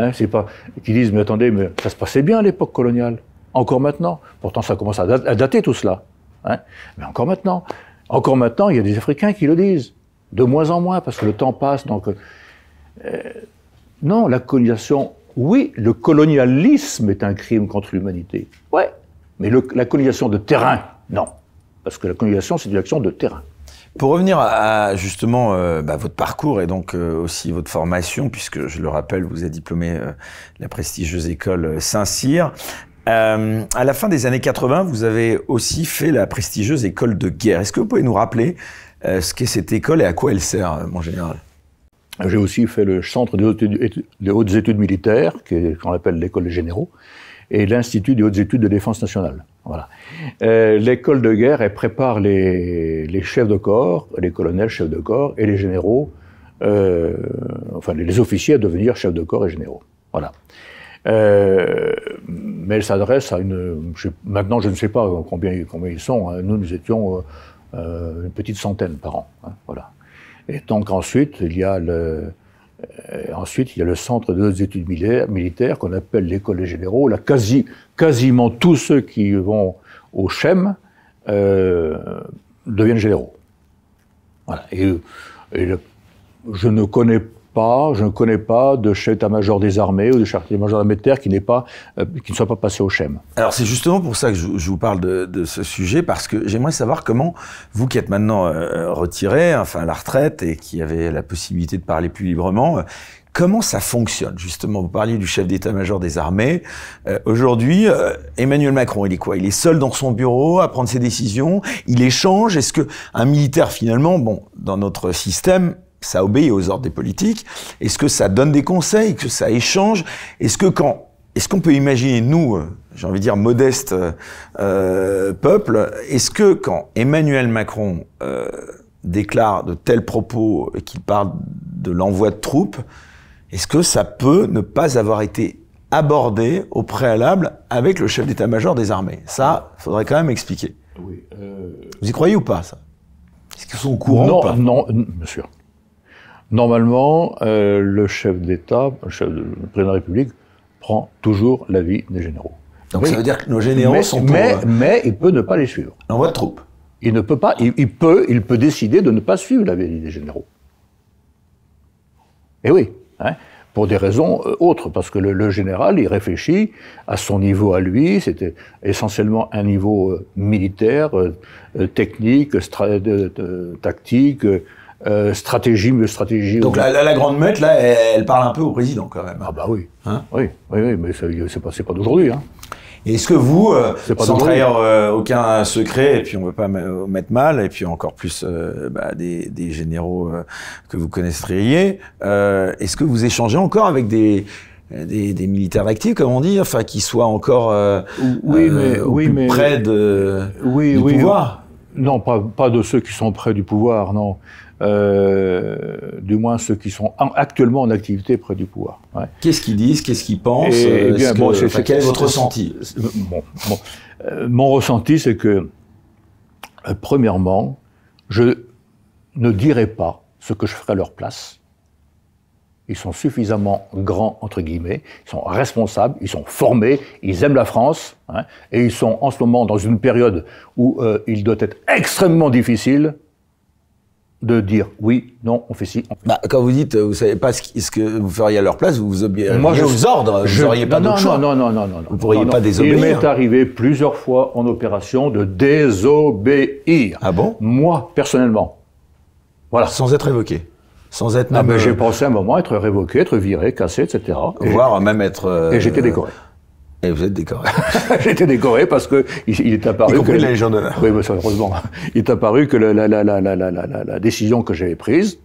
Speaker 2: Hein, c'est pas qui disent mais attendez, mais ça se passait bien à l'époque coloniale, encore maintenant. Pourtant ça commence à, dater tout cela. Hein, mais encore maintenant, encore maintenant, il y a des Africains qui le disent, de moins en moins parce que le temps passe. Donc euh, non, la colonisation, oui, le colonialisme est un crime contre l'humanité. Ouais, mais la colonisation de terrain, non, parce que la colonisation c'est une action de terrain.
Speaker 1: Pour revenir à justement euh, bah, votre parcours et donc euh, aussi votre formation, puisque je le rappelle, vous êtes diplômé euh, de la prestigieuse école Saint-Cyr. à la fin des années 80, vous avez aussi fait la prestigieuse école de guerre. Est-ce que vous pouvez nous rappeler ce qu'est cette école et à quoi elle sert, mon général J'ai aussi fait le centre des hautes études, hautes études militaires,
Speaker 2: qu'on appelle l'école des généraux, et l'Institut des hautes études de défense nationale. Voilà. Euh, l'école de guerre, elle prépare les, chefs de corps, les colonels chefs de corps et les généraux, euh, enfin les officiers à devenir chefs de corps et généraux. Voilà. Euh, mais elle s'adresse à une. maintenant, je ne sais pas combien, combien ils sont. Hein. Nous, nous étions une petite centaine par an. Hein. voilà. Et donc ensuite, il y a le, euh, ensuite, il y a le centre d'Études études militaires qu'on appelle l'école des généraux. Là, quasi, quasiment tous ceux qui vont au CHEM euh, deviennent généraux. Voilà. Et, je ne connais pas, je ne connais pas de chef d'état-major des armées ou de chef
Speaker 1: d'état-major de la de qui, pas, euh, qui ne soit pas passé au CHEM. Alors c'est justement pour ça que je, vous parle de, ce sujet, parce que j'aimerais savoir comment, vous qui êtes maintenant euh, retiré, enfin à la retraite, et qui avez la possibilité de parler plus librement, euh, Comment ça fonctionne justement Vous parliez du chef d'état-major des armées. Aujourd'hui, Emmanuel Macron, il est quoi Il est seul dans son bureau à prendre ses décisions. Il échange. Est-ce que un militaire finalement, bon, dans notre système, ça obéit aux ordres des politiques Est-ce que ça donne des conseils Que ça échange Est-ce que quand est-ce qu'on peut imaginer, nous, euh, j'ai envie de dire modeste euh, euh, peuple, est-ce que quand Emmanuel Macron déclare de tels propos et qu'il parle de l'envoi de troupes, est-ce que ça peut ne pas avoir été abordé au préalable avec le chef d'état-major des armées Ça, faudrait quand même expliquer. Vous y croyez ou pas, ça Est-ce qu'ils sont au courant Non, ou pas
Speaker 2: Normalement, euh, le chef d'État, le, de, président de la République, prend toujours l'avis des généraux. Donc ça veut dire que nos généraux sont. Mais, euh, mais il peut ne pas les suivre. En troupe. Il ne peut pas. Il, peut, il peut décider de ne pas suivre l'avis des généraux. Et eh oui. Hein, pour des raisons euh, autres, parce que le, général, il réfléchit à son niveau à lui, c'était essentiellement un niveau militaire, technique, tactique, euh, stratégie, mais stratégie. Donc la, la, grande meute, là, elle, parle un peu au président quand même. Ah bah oui. Hein oui, oui, oui, mais c'est pas, pas d'aujourd'hui. Hein. Et est-ce que vous, euh, sans trahir
Speaker 1: euh, aucun secret, et puis on ne veut pas mettre mal, et puis encore plus euh, bah, des, des, généraux que vous euh, est-ce que vous échangez encore avec des, des, des militaires actifs, comme on dit, enfin qui soient encore oui, mais, oui, mais, près de, oui, du oui, pouvoir Non, pas, pas de ceux qui sont près du pouvoir, non euh,
Speaker 2: du moins ceux qui sont actuellement en activité près du pouvoir. Qu'est-ce qu'ils disent Qu'est-ce qu'ils pensent eh euh, Quel est votre ressenti euh, Mon ressenti, c'est que, euh, premièrement, je ne dirai pas ce que je ferai à leur place. Ils sont suffisamment grands, entre guillemets, ils sont responsables, ils sont formés, ils aiment la France, hein, et ils sont en ce moment dans une période où il doit être extrêmement difficile de dire oui, non,
Speaker 1: on fait ci. On fait bah, quand vous dites, euh, vous savez pas ce, ce, que vous feriez à leur place, vous vous obéiriez Moi, je, vous ordres, je, vous n'auriez pas non, non, choix. Non,
Speaker 2: non, non, non, Vous ne pourriez pas désobéir. Il m'est arrivé
Speaker 1: plusieurs fois en opération de
Speaker 2: désobéir. Ah bon Moi, personnellement. Voilà. Sans être évoqué. Sans être ah J'ai euh, pensé à un moment être révoqué, être viré, cassé, etc. Voire
Speaker 1: même être. Euh, et j'étais décoré. Et vous êtes décoré. J'ai été décoré parce que il, est apparu. que, la
Speaker 2: Oui, Il est apparu que la, la, la, la décision que j'avais prise,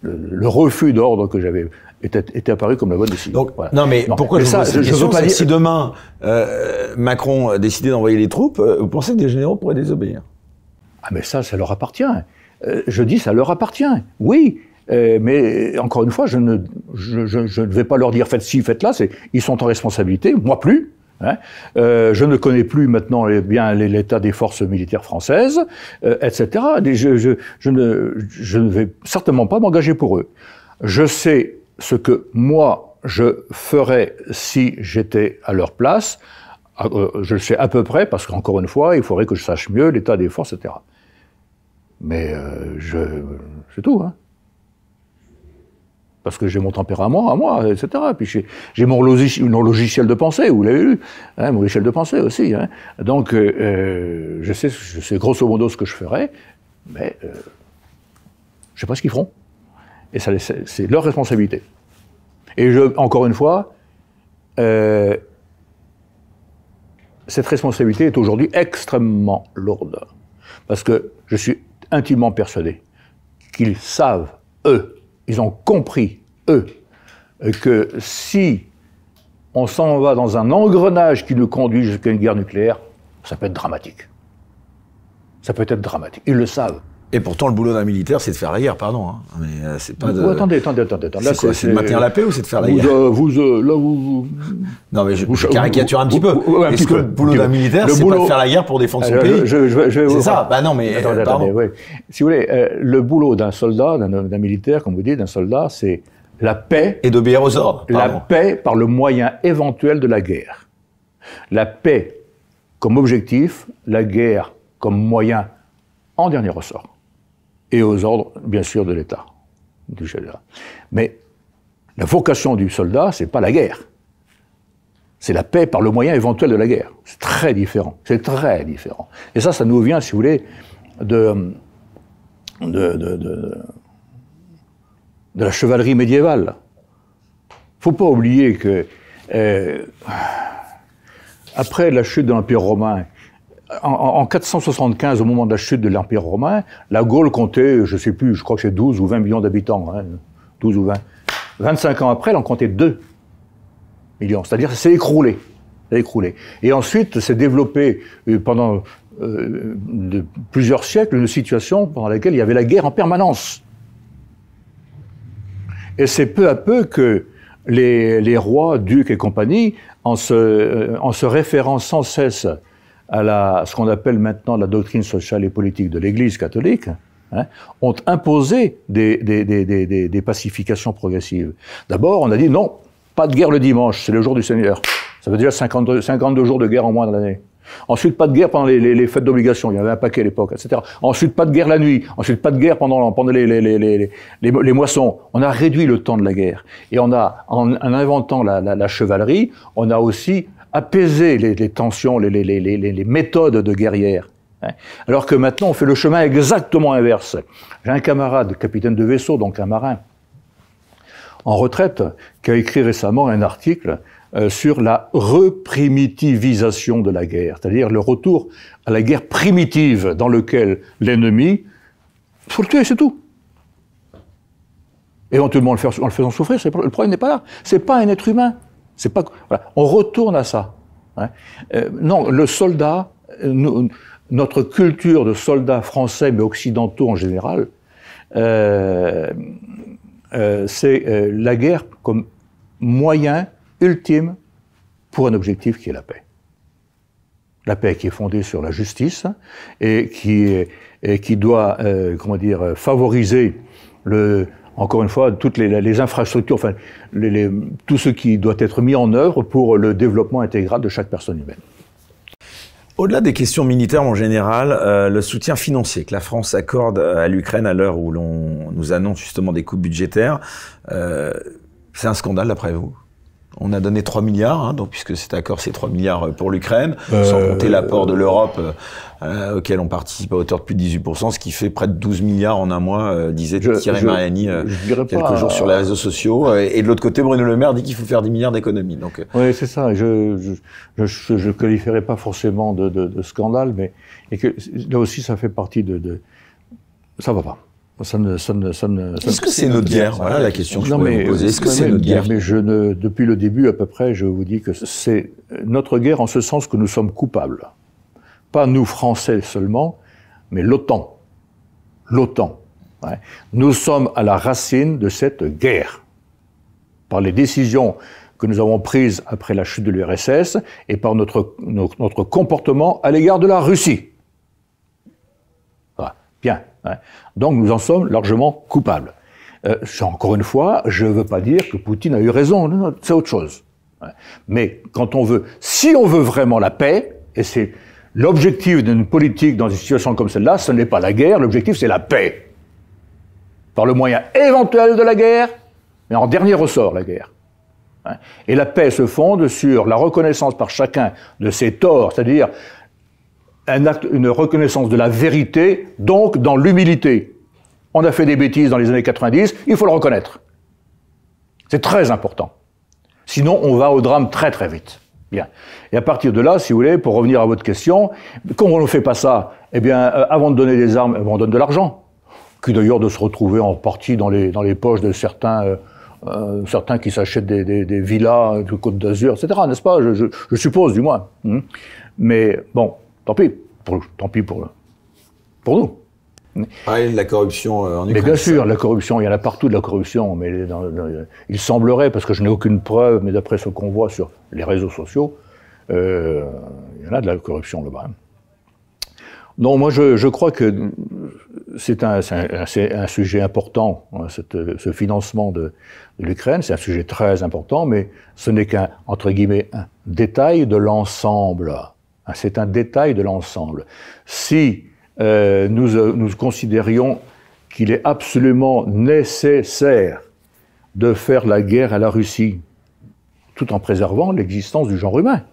Speaker 1: le, refus d'ordre que j'avais était, apparu comme la bonne décision. Donc, Non, mais pourquoi je, ça, veux pas dire... si demain euh, Macron décidait d'envoyer les troupes, euh, vous pensez que des généraux pourraient désobéir Ah, mais ça, ça leur appartient. Euh, je dis, ça leur appartient. Oui,
Speaker 2: euh, mais encore une fois, je ne, je, je, ne, vais pas leur dire faites ci, faites là. Ils sont en responsabilité, moi plus. Hein. Euh, je ne connais plus maintenant bien l'état des forces militaires françaises, euh, etc. je, ne, je ne vais certainement pas m'engager pour eux. Je sais ce que moi je ferais si j'étais à leur place. Euh, je le sais à peu près parce qu'encore une fois, il faudrait que je sache mieux l'état des forces, etc. Mais je, c'est tout. Hein parce que j'ai mon tempérament à moi, etc. Puis j'ai mon, logiciel de pensée, vous l'avez vu, hein, mon logiciel de pensée aussi. Hein. Donc, euh, euh, je, sais, grosso modo ce que je ferai, mais euh, je ne sais pas ce qu'ils feront. Et c'est leur responsabilité. Et encore une fois, cette responsabilité est aujourd'hui extrêmement lourde. Parce que je suis intimement persuadé qu'ils savent, eux, ils ont compris, eux, que si on s'en va dans un engrenage qui nous conduit jusqu'à une guerre nucléaire, ça peut être dramatique.
Speaker 1: Ça peut être dramatique. Ils le savent. Et pourtant, le boulot d'un militaire, c'est de faire la guerre, pardon. Hein. Mais euh, c'est pas de... attendez, attendez,
Speaker 2: attendez. C'est de maintenir la paix ou c'est de faire la guerre euh,
Speaker 1: Vous, euh, là, vous, Non, mais je, caricature un petit peu. Est-ce que le boulot d'un militaire, c'est pas de faire la guerre pour défendre son pays C'est ça Bah non, mais... Attendez, Attendez,
Speaker 2: oui. Si vous voulez, le boulot d'un soldat, d'un militaire, comme vous dites, d'un soldat, c'est la paix... Et d'obéir aux ordres, La paix par le moyen éventuel de la guerre. La paix comme objectif, la guerre comme moyen en dernier ressort et aux ordres, bien sûr, de l'État, du général. Mais la vocation du soldat, c'est pas la guerre. C'est la paix par le moyen éventuel de la guerre. C'est très différent. C'est très différent. Et ça, ça nous vient, si vous voulez, de, de, de, la chevalerie médiévale. Faut pas oublier que, euh, après la chute de l'Empire romain, en, 475, au moment de la chute de l'Empire romain, la Gaule comptait, je ne sais plus, je crois que c'est 12 ou 20 millions d'habitants, 12 hein, ou 20. 25 ans après, elle en comptait 2 millions, c'est-à-dire c'est écroulé. Écroulé. Et ensuite, s'est développé euh, pendant euh, plusieurs siècles une situation pendant laquelle il y avait la guerre en permanence. Et c'est peu à peu que les, rois, ducs et compagnie, en se euh, référant sans cesse à ce qu'on appelle maintenant la doctrine sociale et politique de l'Église catholique, hein, ont imposé des, des, pacifications progressives. D'abord, on a dit non, pas de guerre le dimanche, c'est le jour du Seigneur. Ça veut dire 52, 52 jours de guerre en moins de l'année. Ensuite, pas de guerre pendant les, fêtes d'obligation, il y avait un paquet à l'époque, etc. Ensuite, pas de guerre la nuit, ensuite, pas de guerre pendant, pendant les, les, moissons. On a réduit le temps de la guerre. Et on a, en, inventant la, la, chevalerie, on a aussi apaiser les, tensions, les, méthodes de guerrière. Hein. Alors que maintenant, on fait le chemin exactement inverse. J'ai un camarade, capitaine de vaisseau, donc un marin, en retraite, qui a écrit récemment un article euh, sur la reprimitivisation de la guerre, c'est-à-dire le retour à la guerre primitive dans lequel l'ennemi, faut le tuer, c'est tout. Éventuellement, en le faisant souffrir, le problème n'est pas là. C'est pas un être humain. C'est pas voilà. on retourne à ça. Hein. Euh, non, le soldat, euh, notre culture de soldats français mais occidentaux en général, euh, c'est la guerre comme moyen ultime pour un objectif qui est la paix. La paix qui est fondée sur la justice et qui, et qui doit, comment dire, favoriser le, encore une fois, toutes les, infrastructures, enfin, tout ce qui doit être mis en œuvre pour le développement intégral de chaque personne humaine.
Speaker 1: Au-delà des questions militaires en général, euh, le soutien financier que la France accorde euh, à l'Ukraine à l'heure où l'on nous annonce justement des coupes budgétaires, euh, c'est un scandale d'après vous on a donné 3 milliards, hein, donc puisque cet accord c'est 3 milliards euh, pour l'Ukraine, euh, sans compter l'apport de l'Europe euh, auquel on participe à hauteur de plus de 18%, ce qui fait près de 12 milliards en un mois, disait Thierry Mariani quelques jours sur les réseaux sociaux. et de l'autre côté, Bruno Le Maire dit qu'il faut faire 10 milliards d'économies. Donc oui, c'est
Speaker 2: ça. Je je qualifierais pas forcément de, scandale, mais et que là aussi ça fait partie de, de... ça va pas. Est-ce que c'est notre guerre, Voilà la question que je mais, poser. Est-ce que c'est notre guerre depuis le début à peu près, je vous dis que c'est notre guerre en ce sens que nous sommes coupables. Pas nous Français seulement, mais l'OTAN. L'OTAN. Nous sommes à la racine de cette guerre. Par les décisions que nous avons prises après la chute de l'URSS et par notre, notre, comportement à l'égard de la Russie. Voilà. Bien, donc nous en sommes largement coupables. Euh, encore une fois, je ne veux pas dire que Poutine a eu raison, c'est autre chose. Mais quand on veut, si on veut vraiment la paix, et c'est l'objectif d'une politique dans une situation comme celle-là, ce n'est pas la guerre, l'objectif c'est la paix. Par le moyen éventuel de la guerre, mais en dernier ressort la guerre. Et la paix se fonde sur la reconnaissance par chacun de ses torts, c'est-à-dire acte, une reconnaissance de la vérité, donc dans l'humilité. On a fait des bêtises dans les années 90, il faut le reconnaître. C'est très important. Sinon, on va au drame très très vite. Bien. Et à partir de là, si vous voulez, pour revenir à votre question, comment on ne fait pas ça Eh bien, euh, avant de donner des armes, on donne de l'argent, qui d'ailleurs de se retrouver en partie dans les, dans les poches de certains... Euh, euh, certains qui s'achètent des, des, villas de Côte d'Azur, etc., n'est-ce pas je, je, suppose, du moins. Hmm. Mais bon, tant pis. Pour, tant pis pour, pour nous.
Speaker 1: Ah, la corruption euh, en Ukraine. Mais bien
Speaker 2: sûr, la corruption, il y en a partout de la corruption, mais il semblerait, parce que je n'ai aucune preuve, mais d'après ce qu'on voit sur les réseaux sociaux, euh, il y en a de la corruption là-bas. Hein. Non, moi je, crois que c'est un, sujet important, hein, ce financement de, de l'Ukraine, c'est un sujet très important, mais ce n'est qu'un, entre guillemets, un détail de l'ensemble. Ah, c'est un détail de l'ensemble. Si euh, euh, nous, considérions qu'il est absolument nécessaire de faire la guerre à la Russie, tout en préservant l'existence du genre humain.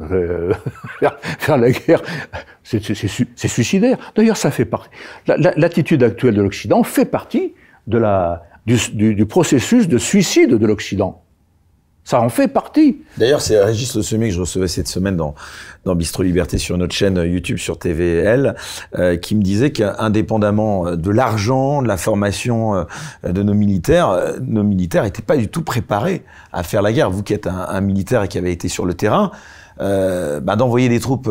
Speaker 2: Euh, faire la guerre, c'est suicidaire. D'ailleurs, ça fait partie. L'attitude actuelle de l'Occident fait partie
Speaker 1: de la, du processus de suicide de l'Occident. Ça en fait partie. D'ailleurs, c'est Régis Le Sommier que je recevais cette semaine dans, dans Bistro Liberté sur notre chaîne YouTube, sur TVL, euh, qui me disait qu'indépendamment de l'argent, de la formation euh, de nos militaires, euh, nos militaires n'étaient pas du tout préparés à faire la guerre. Vous qui êtes un, militaire et qui avez été sur le terrain, bah, d'envoyer des troupes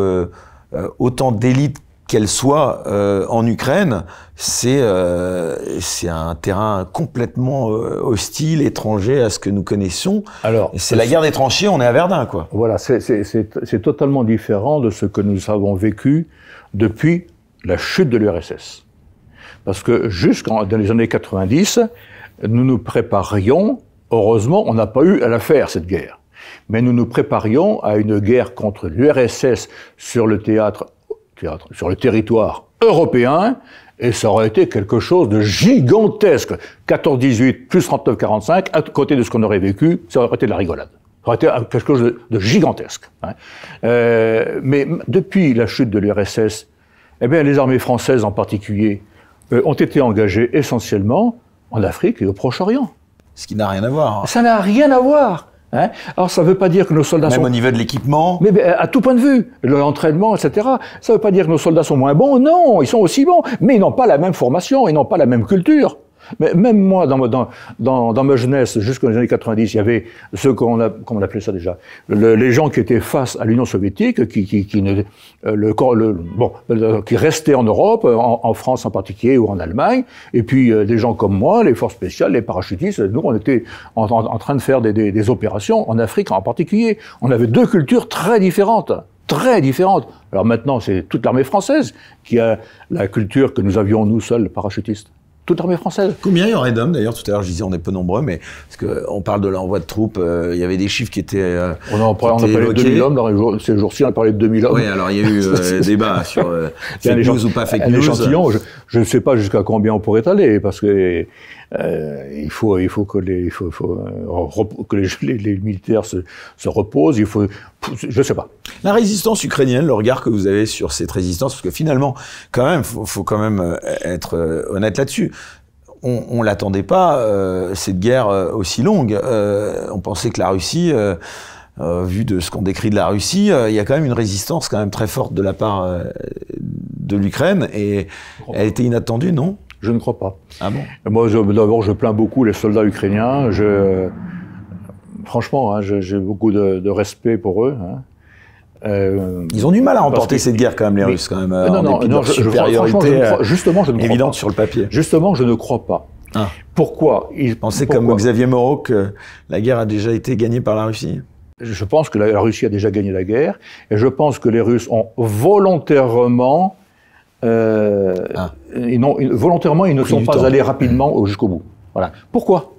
Speaker 1: autant d'élite qu'elle soit euh, en Ukraine, c'est euh, c'est un terrain complètement euh, hostile, étranger à ce que nous connaissons. Alors, c'est la guerre des
Speaker 2: tranchées, on est à Verdun, quoi. Voilà, c'est totalement différent de ce que nous avons vécu depuis la chute de l'URSS. Parce que jusqu'en dans les années 90, nous nous préparions. Heureusement, on n'a pas eu à la faire cette guerre. Mais nous nous préparions à une guerre contre l'URSS sur le théâtre sur le territoire européen, et ça aurait été quelque chose de gigantesque. 14-18 plus 39-45, à côté de ce qu'on aurait vécu, ça aurait été de la rigolade. Ça aurait été quelque chose de, gigantesque. Hein. Euh, mais depuis la chute de l'URSS, eh bien, les armées françaises en particulier euh, ont été engagées essentiellement en Afrique et au Proche-Orient. Ce qui n'a rien à voir. Hein. Ça n'a rien à voir. Hein Alors ça ne veut pas dire que nos soldats Même sont... au niveau de l'équipement mais, mais, à tout point de vue, l'entraînement, etc. Ça ne veut pas dire que nos soldats sont moins bons, non, ils sont aussi bons, mais ils n'ont pas la même formation, ils n'ont pas la même culture. Mais même moi, dans, dans, ma jeunesse, jusqu'aux années 90, il y avait ceux qu'on on appelait ça déjà, les gens qui étaient face à l'Union soviétique, qui, ne, euh, le, euh, qui restaient en Europe, euh, en, France en particulier ou en Allemagne, et puis des gens comme moi, les forces spéciales, les parachutistes, nous, on était en, train de faire des, opérations en Afrique en particulier. On avait deux cultures très différentes très différentes. Alors maintenant, c'est toute
Speaker 1: l'armée française qui a la culture que nous avions, nous seuls, parachutistes toute française. Combien il y aurait d'hommes d'ailleurs Tout à l'heure, je disais on est peu nombreux, mais parce qu'on parle de l'envoi de troupes, euh, il y avait des chiffres qui étaient. Euh, on, en parlait, on a parlé de 2000 hommes, dans jour, ces jours-ci, on a parlé de 2000 hommes. Oui, alors il y a eu euh, débat sur les news ou pas fake news. Échantillon,
Speaker 2: je ne sais pas jusqu'à combien on pourrait aller, parce que euh, il, faut, il faut que les, euh, que les, militaires se,
Speaker 1: reposent. Il faut, je sais pas. La résistance ukrainienne, le regard que vous avez sur cette résistance, parce que finalement, quand même, faut, faut quand même euh, être honnête là-dessus on, ne l'attendait pas cette guerre aussi longue. on pensait que la Russie, vu de ce qu'on décrit de la Russie, il y a quand même une résistance quand même très forte de la part de l'Ukraine et elle était inattendue, non je ne crois pas. Ah bon Moi,
Speaker 2: d'abord, je plains beaucoup les soldats ukrainiens. Je, franchement, hein, j'ai beaucoup de, respect pour eux. Hein. Euh, Ils ont du mal à emporter cette guerre quand même, les Russes, quand même. Non, euh, non, je, euh, crois, justement,
Speaker 1: je ne pas. sur le papier. Justement, je ne crois pas. Ah. Pourquoi Ils pensaient comme Xavier Moreau que la guerre a déjà été gagnée par la Russie.
Speaker 2: Je pense que la Russie a déjà gagné la guerre, et je pense que les Russes ont volontairement euh, ah. non, volontairement, ils ne sont pas allés rapidement jusqu'au bout. Voilà. Pourquoi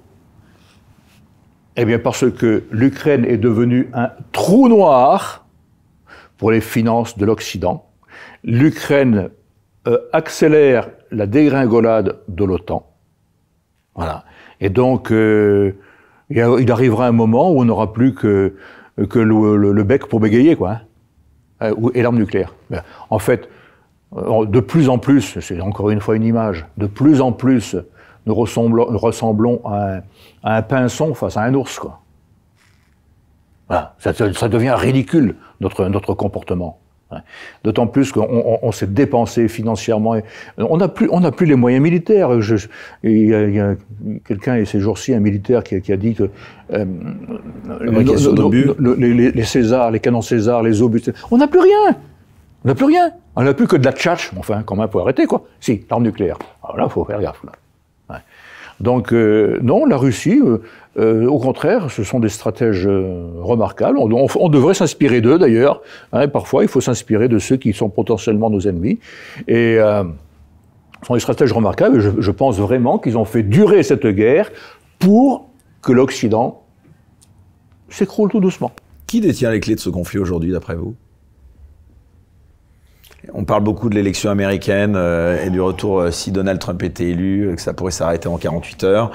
Speaker 2: Eh bien, parce que l'Ukraine est devenue un trou noir pour les finances de l'Occident. L'Ukraine euh, accélère la dégringolade de l'OTAN. Voilà. Et donc, euh, il arrivera un moment où on n'aura plus que, le, bec pour bégayer, quoi. Hein. ou et l'arme nucléaire. En fait, euh, de plus en plus, c'est encore une fois une image, de plus en plus, nous ressemblons, à, un, pinson face à un ours. Quoi. ça, devient ridicule, notre, notre comportement. Hein. D'autant plus qu'on s'est dépensé financièrement. On n'a plus, plus les moyens militaires. il y a, quelqu'un, ces jours-ci, un militaire qui, a dit que euh, les, les, Césars, les canons César, les obus, on n'a plus rien. On n'a plus rien. On n'a plus que de la tchatch. Enfin, quand même, pour arrêter, quoi. Si, l'arme nucléaire. Alors là, faut faire gaffe. Donc, euh, non, la Russie, euh, euh, au contraire, ce sont des stratèges remarquables. On, devrait s'inspirer d'eux, d'ailleurs. Hein. parfois, il faut s'inspirer de ceux qui sont potentiellement nos ennemis. Et ce sont des stratèges remarquables. Je, je pense vraiment qu'ils ont fait durer cette guerre pour que l'Occident s'écroule tout
Speaker 1: doucement. Qui détient les clés de ce conflit aujourd'hui, d'après vous on parle beaucoup de l'élection américaine euh, et du retour euh, si Donald Trump était élu, euh, que ça pourrait s'arrêter en 48 heures.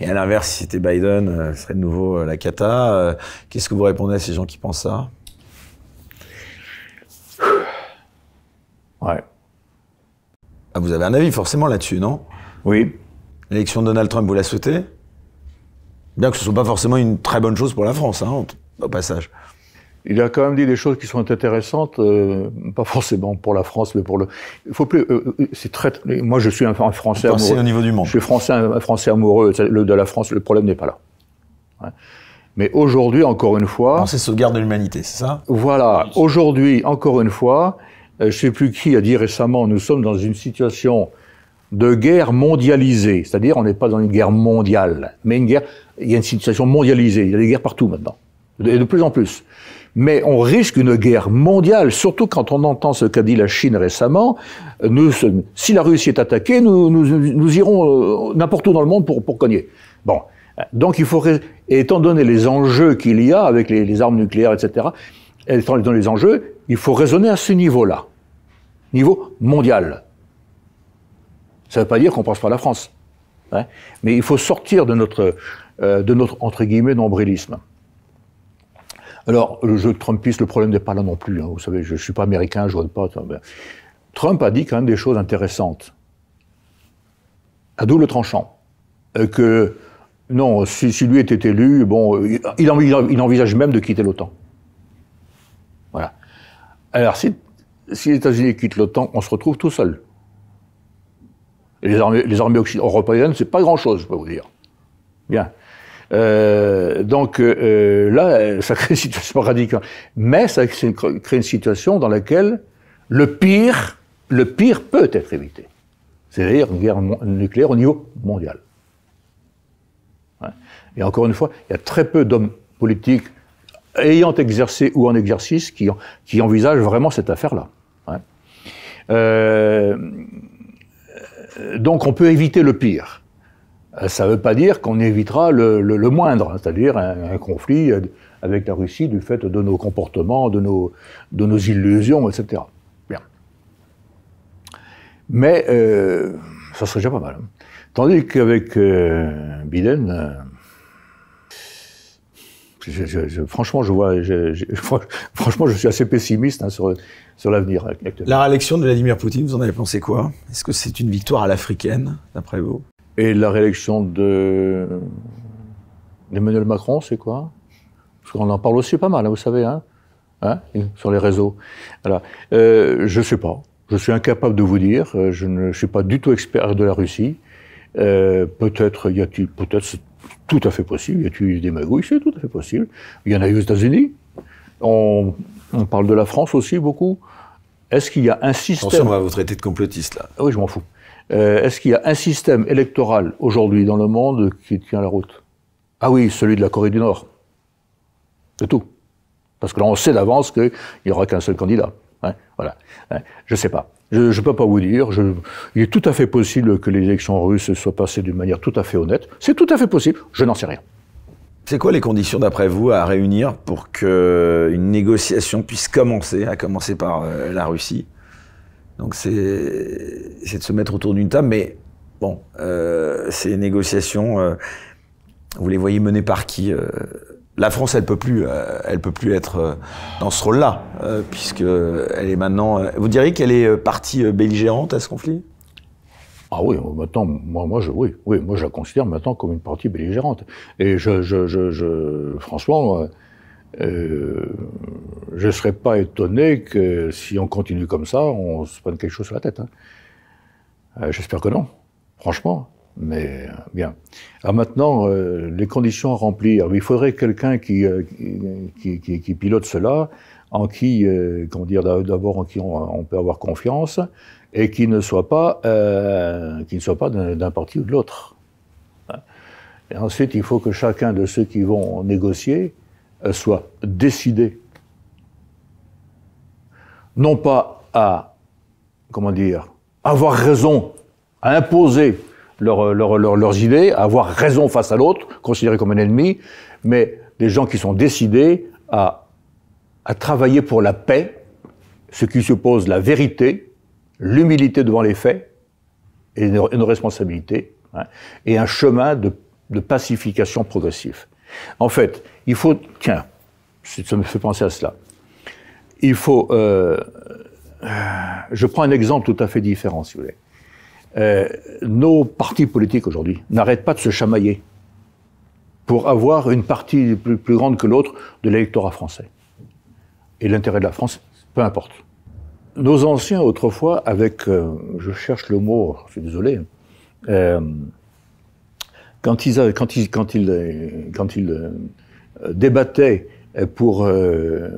Speaker 1: Et à l'inverse, si c'était Biden, ce serait de nouveau la cata. Qu'est-ce que vous répondez à ces gens qui pensent ça Ouais. Ah, vous avez un avis forcément là-dessus, non Oui. L'élection de Donald Trump, vous la souhaitez Bien que ce ne soit pas forcément une très bonne chose pour la France, hein, au passage il a quand même dit des choses qui sont intéressantes, euh, pas forcément pour la France,
Speaker 2: mais pour le. Il faut plus. Euh, euh c'est très. Moi, je suis un, Français amoureux. au niveau du monde. Je suis français, un Français amoureux. Le, de la France, le problème n'est pas là. Mais aujourd'hui, encore une fois. c'est sauvegarde de l'humanité, c'est ça Voilà. Aujourd'hui, encore une fois, je euh, je sais plus qui a dit récemment, nous sommes dans une situation de guerre mondialisée. C'est-à-dire, on n'est pas dans une guerre mondiale, mais une guerre. Il y a une situation mondialisée. Il y a des guerres partout maintenant. Et de plus en plus mais on risque une guerre mondiale, surtout quand on entend ce qu'a dit la Chine récemment. Nous, si la Russie est attaquée, nous, nous, irons euh, n'importe où dans le monde pour, pour cogner. Bon. Donc il faut, étant donné les enjeux qu'il y a avec les, armes nucléaires, etc., étant donné les enjeux, il faut raisonner à ce niveau-là, niveau mondial. Ça ne veut pas dire qu'on pense pas à la France, hein. mais il faut sortir de notre, euh, de notre entre guillemets nombrilisme. Alors, le jeu de Trumpiste, le problème n'est pas là non plus. Hein. Vous savez, je ne suis pas américain, je ne vois pas. Trump a dit quand même des choses intéressantes, à double tranchant. Euh, que, non, si, lui était élu, bon, il, envisage même de quitter l'OTAN. Voilà. Alors, si, les États-Unis quittent l'OTAN, on se retrouve tout seul. Et les armées, les armées européennes, c'est pas grand-chose, je peux vous dire. Bien. Euh, donc euh, euh, là, ça crée une situation radicale. Mais ça crée une, situation dans laquelle le pire, le pire peut être évité. C'est-à-dire une guerre nucléaire au niveau mondial. Et encore une fois, il y a très peu d'hommes politiques ayant exercé ou en exercice qui, envisagent vraiment cette affaire-là. donc on peut éviter le pire. Euh, ça ne veut pas dire qu'on évitera le, moindre, hein, c'est-à-dire un, conflit euh, avec la Russie du fait de nos comportements, de nos, de nos illusions, etc. Bien. Mais euh, ça serait déjà pas mal. Hein. Tandis qu'avec Biden, franchement, je
Speaker 1: vois, franchement, je suis assez pessimiste hein, sur, l'avenir La réélection de Vladimir Poutine, vous en avez pensé quoi Est-ce que c'est une victoire à l'africaine, d'après vous et la réélection
Speaker 2: de d'Emmanuel Macron, c'est quoi Parce qu'on en parle aussi pas mal, hein, vous savez, hein, hein sur les réseaux. Voilà. Euh, je ne sais pas. Je suis incapable de vous dire. Euh, je ne suis pas du tout expert de la Russie. Euh, peut-être y a-t-il, peut-être c'est tout à fait possible. Y a-t-il des magouilles C'est tout à fait possible. Il y en a eu aux États-Unis. On, on parle de la France aussi beaucoup. Est-ce qu'il y a un système Attention, on va vous traiter de complotiste là. Ah oui, je m'en fous. Euh, est-ce qu'il y a un système électoral aujourd'hui dans le monde qui tient la route Ah oui, celui de la Corée du Nord. C'est tout. Parce que là, on sait d'avance qu'il n'y aura qu'un seul candidat. Hein, voilà. Hein. je ne sais pas. Je ne peux pas vous dire. il est tout à fait possible que les élections russes soient passées d'une manière tout à
Speaker 1: fait honnête. C'est tout à fait possible. Je n'en sais rien. C'est quoi les conditions, d'après vous, à réunir pour qu'une négociation puisse commencer, à commencer par euh, la Russie donc c'est de se mettre autour d'une table, mais bon, euh, ces négociations, euh, vous les voyez menées par qui euh? La France, elle peut plus, elle peut plus être dans ce rôle-là, puisque elle est maintenant. vous diriez qu'elle est partie belligérante à ce conflit ah oui, maintenant, moi, moi, je, oui, oui, moi, je la
Speaker 2: considère maintenant comme une partie belligérante. Et je, je, je franchement, euh, je ne serais pas étonné que si on continue comme ça, on se prenne quelque chose sur la tête. Hein. Euh, j'espère que non, franchement. Mais euh, bien. Alors maintenant, les conditions à remplir. Il faudrait quelqu'un qui qui, pilote cela, en qui, comment dire, d'abord en qui on, on, peut avoir confiance, et qui ne soit pas, qui ne soit pas d'un parti ou de l'autre. Et ensuite, il faut que chacun de ceux qui vont négocier euh, soit décidés, non pas à, comment dire, avoir raison, à imposer euh, leurs idées, à avoir raison face à l'autre, considéré comme un ennemi, mais des gens qui sont décidés à, travailler pour la paix, ce qui suppose la vérité, l'humilité devant les faits et une responsabilité hein, et un chemin de, de pacification progressive. En fait, il faut, tiens, ça me fait penser à cela. Il faut, euh, euh, je prends un exemple tout à fait différent, si vous voulez. Euh, nos partis politiques aujourd'hui n'arrêtent pas de se chamailler pour avoir une partie plus, grande que l'autre de l'électorat français. Et l'intérêt de la France, peu importe. Nos anciens, autrefois, avec, je cherche le mot, je suis désolé, quand ils, euh, débattaient pour, euh,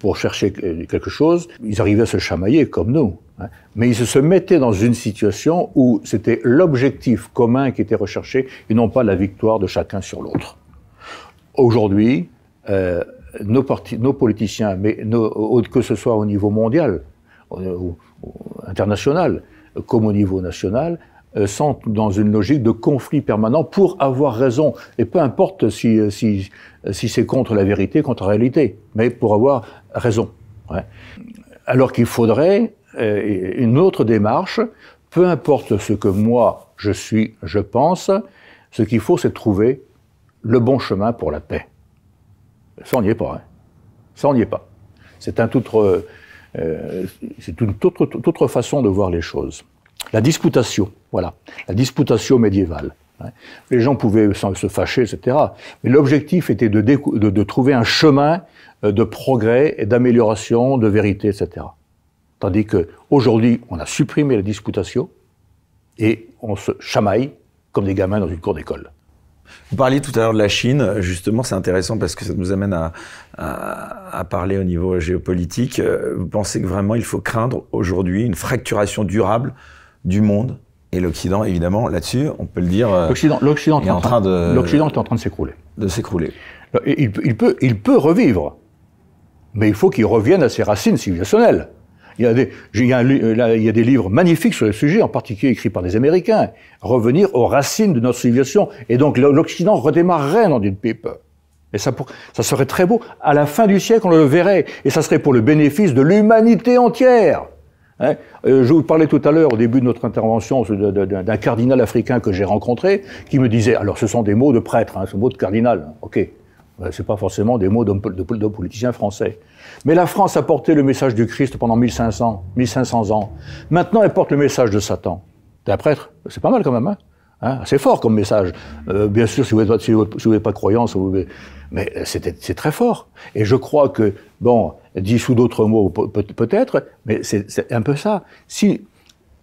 Speaker 2: pour chercher quelque chose, ils arrivaient à se chamailler comme nous. Hein. Mais ils se mettaient dans une situation où c'était l'objectif commun qui était recherché et non pas la victoire de chacun sur l'autre. Aujourd'hui, euh, nos, politiciens, mais nos, que ce soit au niveau mondial, international, comme au niveau national, euh, sont dans une logique de conflit permanent pour avoir raison, et peu importe si, euh, euh, c'est contre la vérité, contre la réalité, mais pour avoir raison. Alors qu'il faudrait une autre démarche, peu importe ce que moi je suis, je pense, ce qu'il faut c'est trouver le bon chemin pour la paix. Ça, on n'y est pas. Hein. Ça, n'y est pas. C'est une toute, autre façon de voir les choses. La disputation, voilà, la disputation médiévale. Hein. Les gens pouvaient se fâcher, etc. Mais l'objectif était de, trouver un chemin euh, de progrès et d'amélioration, de vérité, etc. Tandis qu'aujourd'hui,
Speaker 1: on a supprimé la disputation et on se chamaille comme des gamins dans une cour d'école. Vous parliez tout à l'heure de la Chine. Justement, c'est intéressant parce que ça nous amène à, parler au niveau géopolitique. Euh, vous pensez que vraiment il faut craindre aujourd'hui une fracturation durable du monde. Et l'Occident, évidemment, là-dessus, on peut le dire. Euh, L'Occident est, en train, de. L'Occident est en train de s'écrouler. De s'écrouler. Il, peut, il peut revivre,
Speaker 2: mais il faut qu'il revienne à ses racines civilisationnelles. Il y, a des, il, y a des, livres magnifiques sur le sujet, en particulier écrits par des Américains. Revenir aux racines de notre civilisation. Et donc l'Occident redémarrerait dans une pipe. Et ça, ça serait très beau. À la fin du siècle, on le verrait. Et ça serait pour le bénéfice de l'humanité entière. Hein. Euh, je vous parlais tout à l'heure, au début de notre intervention, d'un cardinal africain que j'ai rencontré, qui me disait, alors ce sont des mots de prêtre, hein, ce mot de cardinal, ok, euh, ce pas forcément des mots de, de, français. Mais la France a porté le message du Christ pendant 1500, 1500 ans. Maintenant, elle porte le message de Satan. D'un prêtre, c'est pas mal quand même. Hein Hein, c'est fort comme message. Euh, bien sûr, si vous n'êtes pas, si croyant, vous... mais c'est très fort. Et je crois que, bon, dit sous d'autres mots peut-être, mais c'est un peu ça. Si,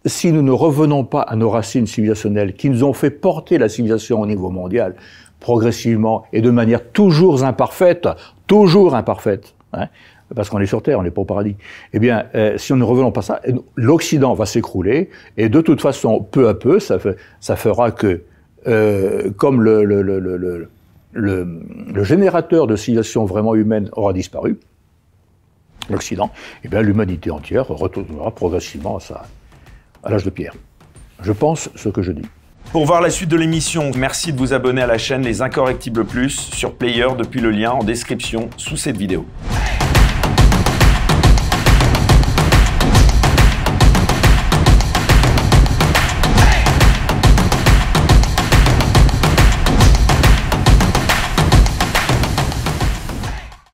Speaker 2: si nous ne revenons pas à nos racines civilisationnelles qui nous ont fait porter la civilisation au niveau mondial, progressivement et de manière toujours imparfaite, toujours imparfaite, hein, parce qu'on est sur Terre, on n'est pas au paradis. Eh bien, euh, si on ne revenons pas ça, eh, l'Occident va s'écrouler, et de toute façon, peu à peu, ça, fera que, euh, comme le, générateur de civilisation vraiment humaine aura disparu, l'Occident, eh bien, l'humanité entière retournera progressivement à, à l'âge de pierre. Je pense ce que je dis.
Speaker 1: Pour voir la suite de l'émission, merci de vous abonner à la chaîne Les Incorrectibles Plus sur Player depuis le lien en description sous cette vidéo.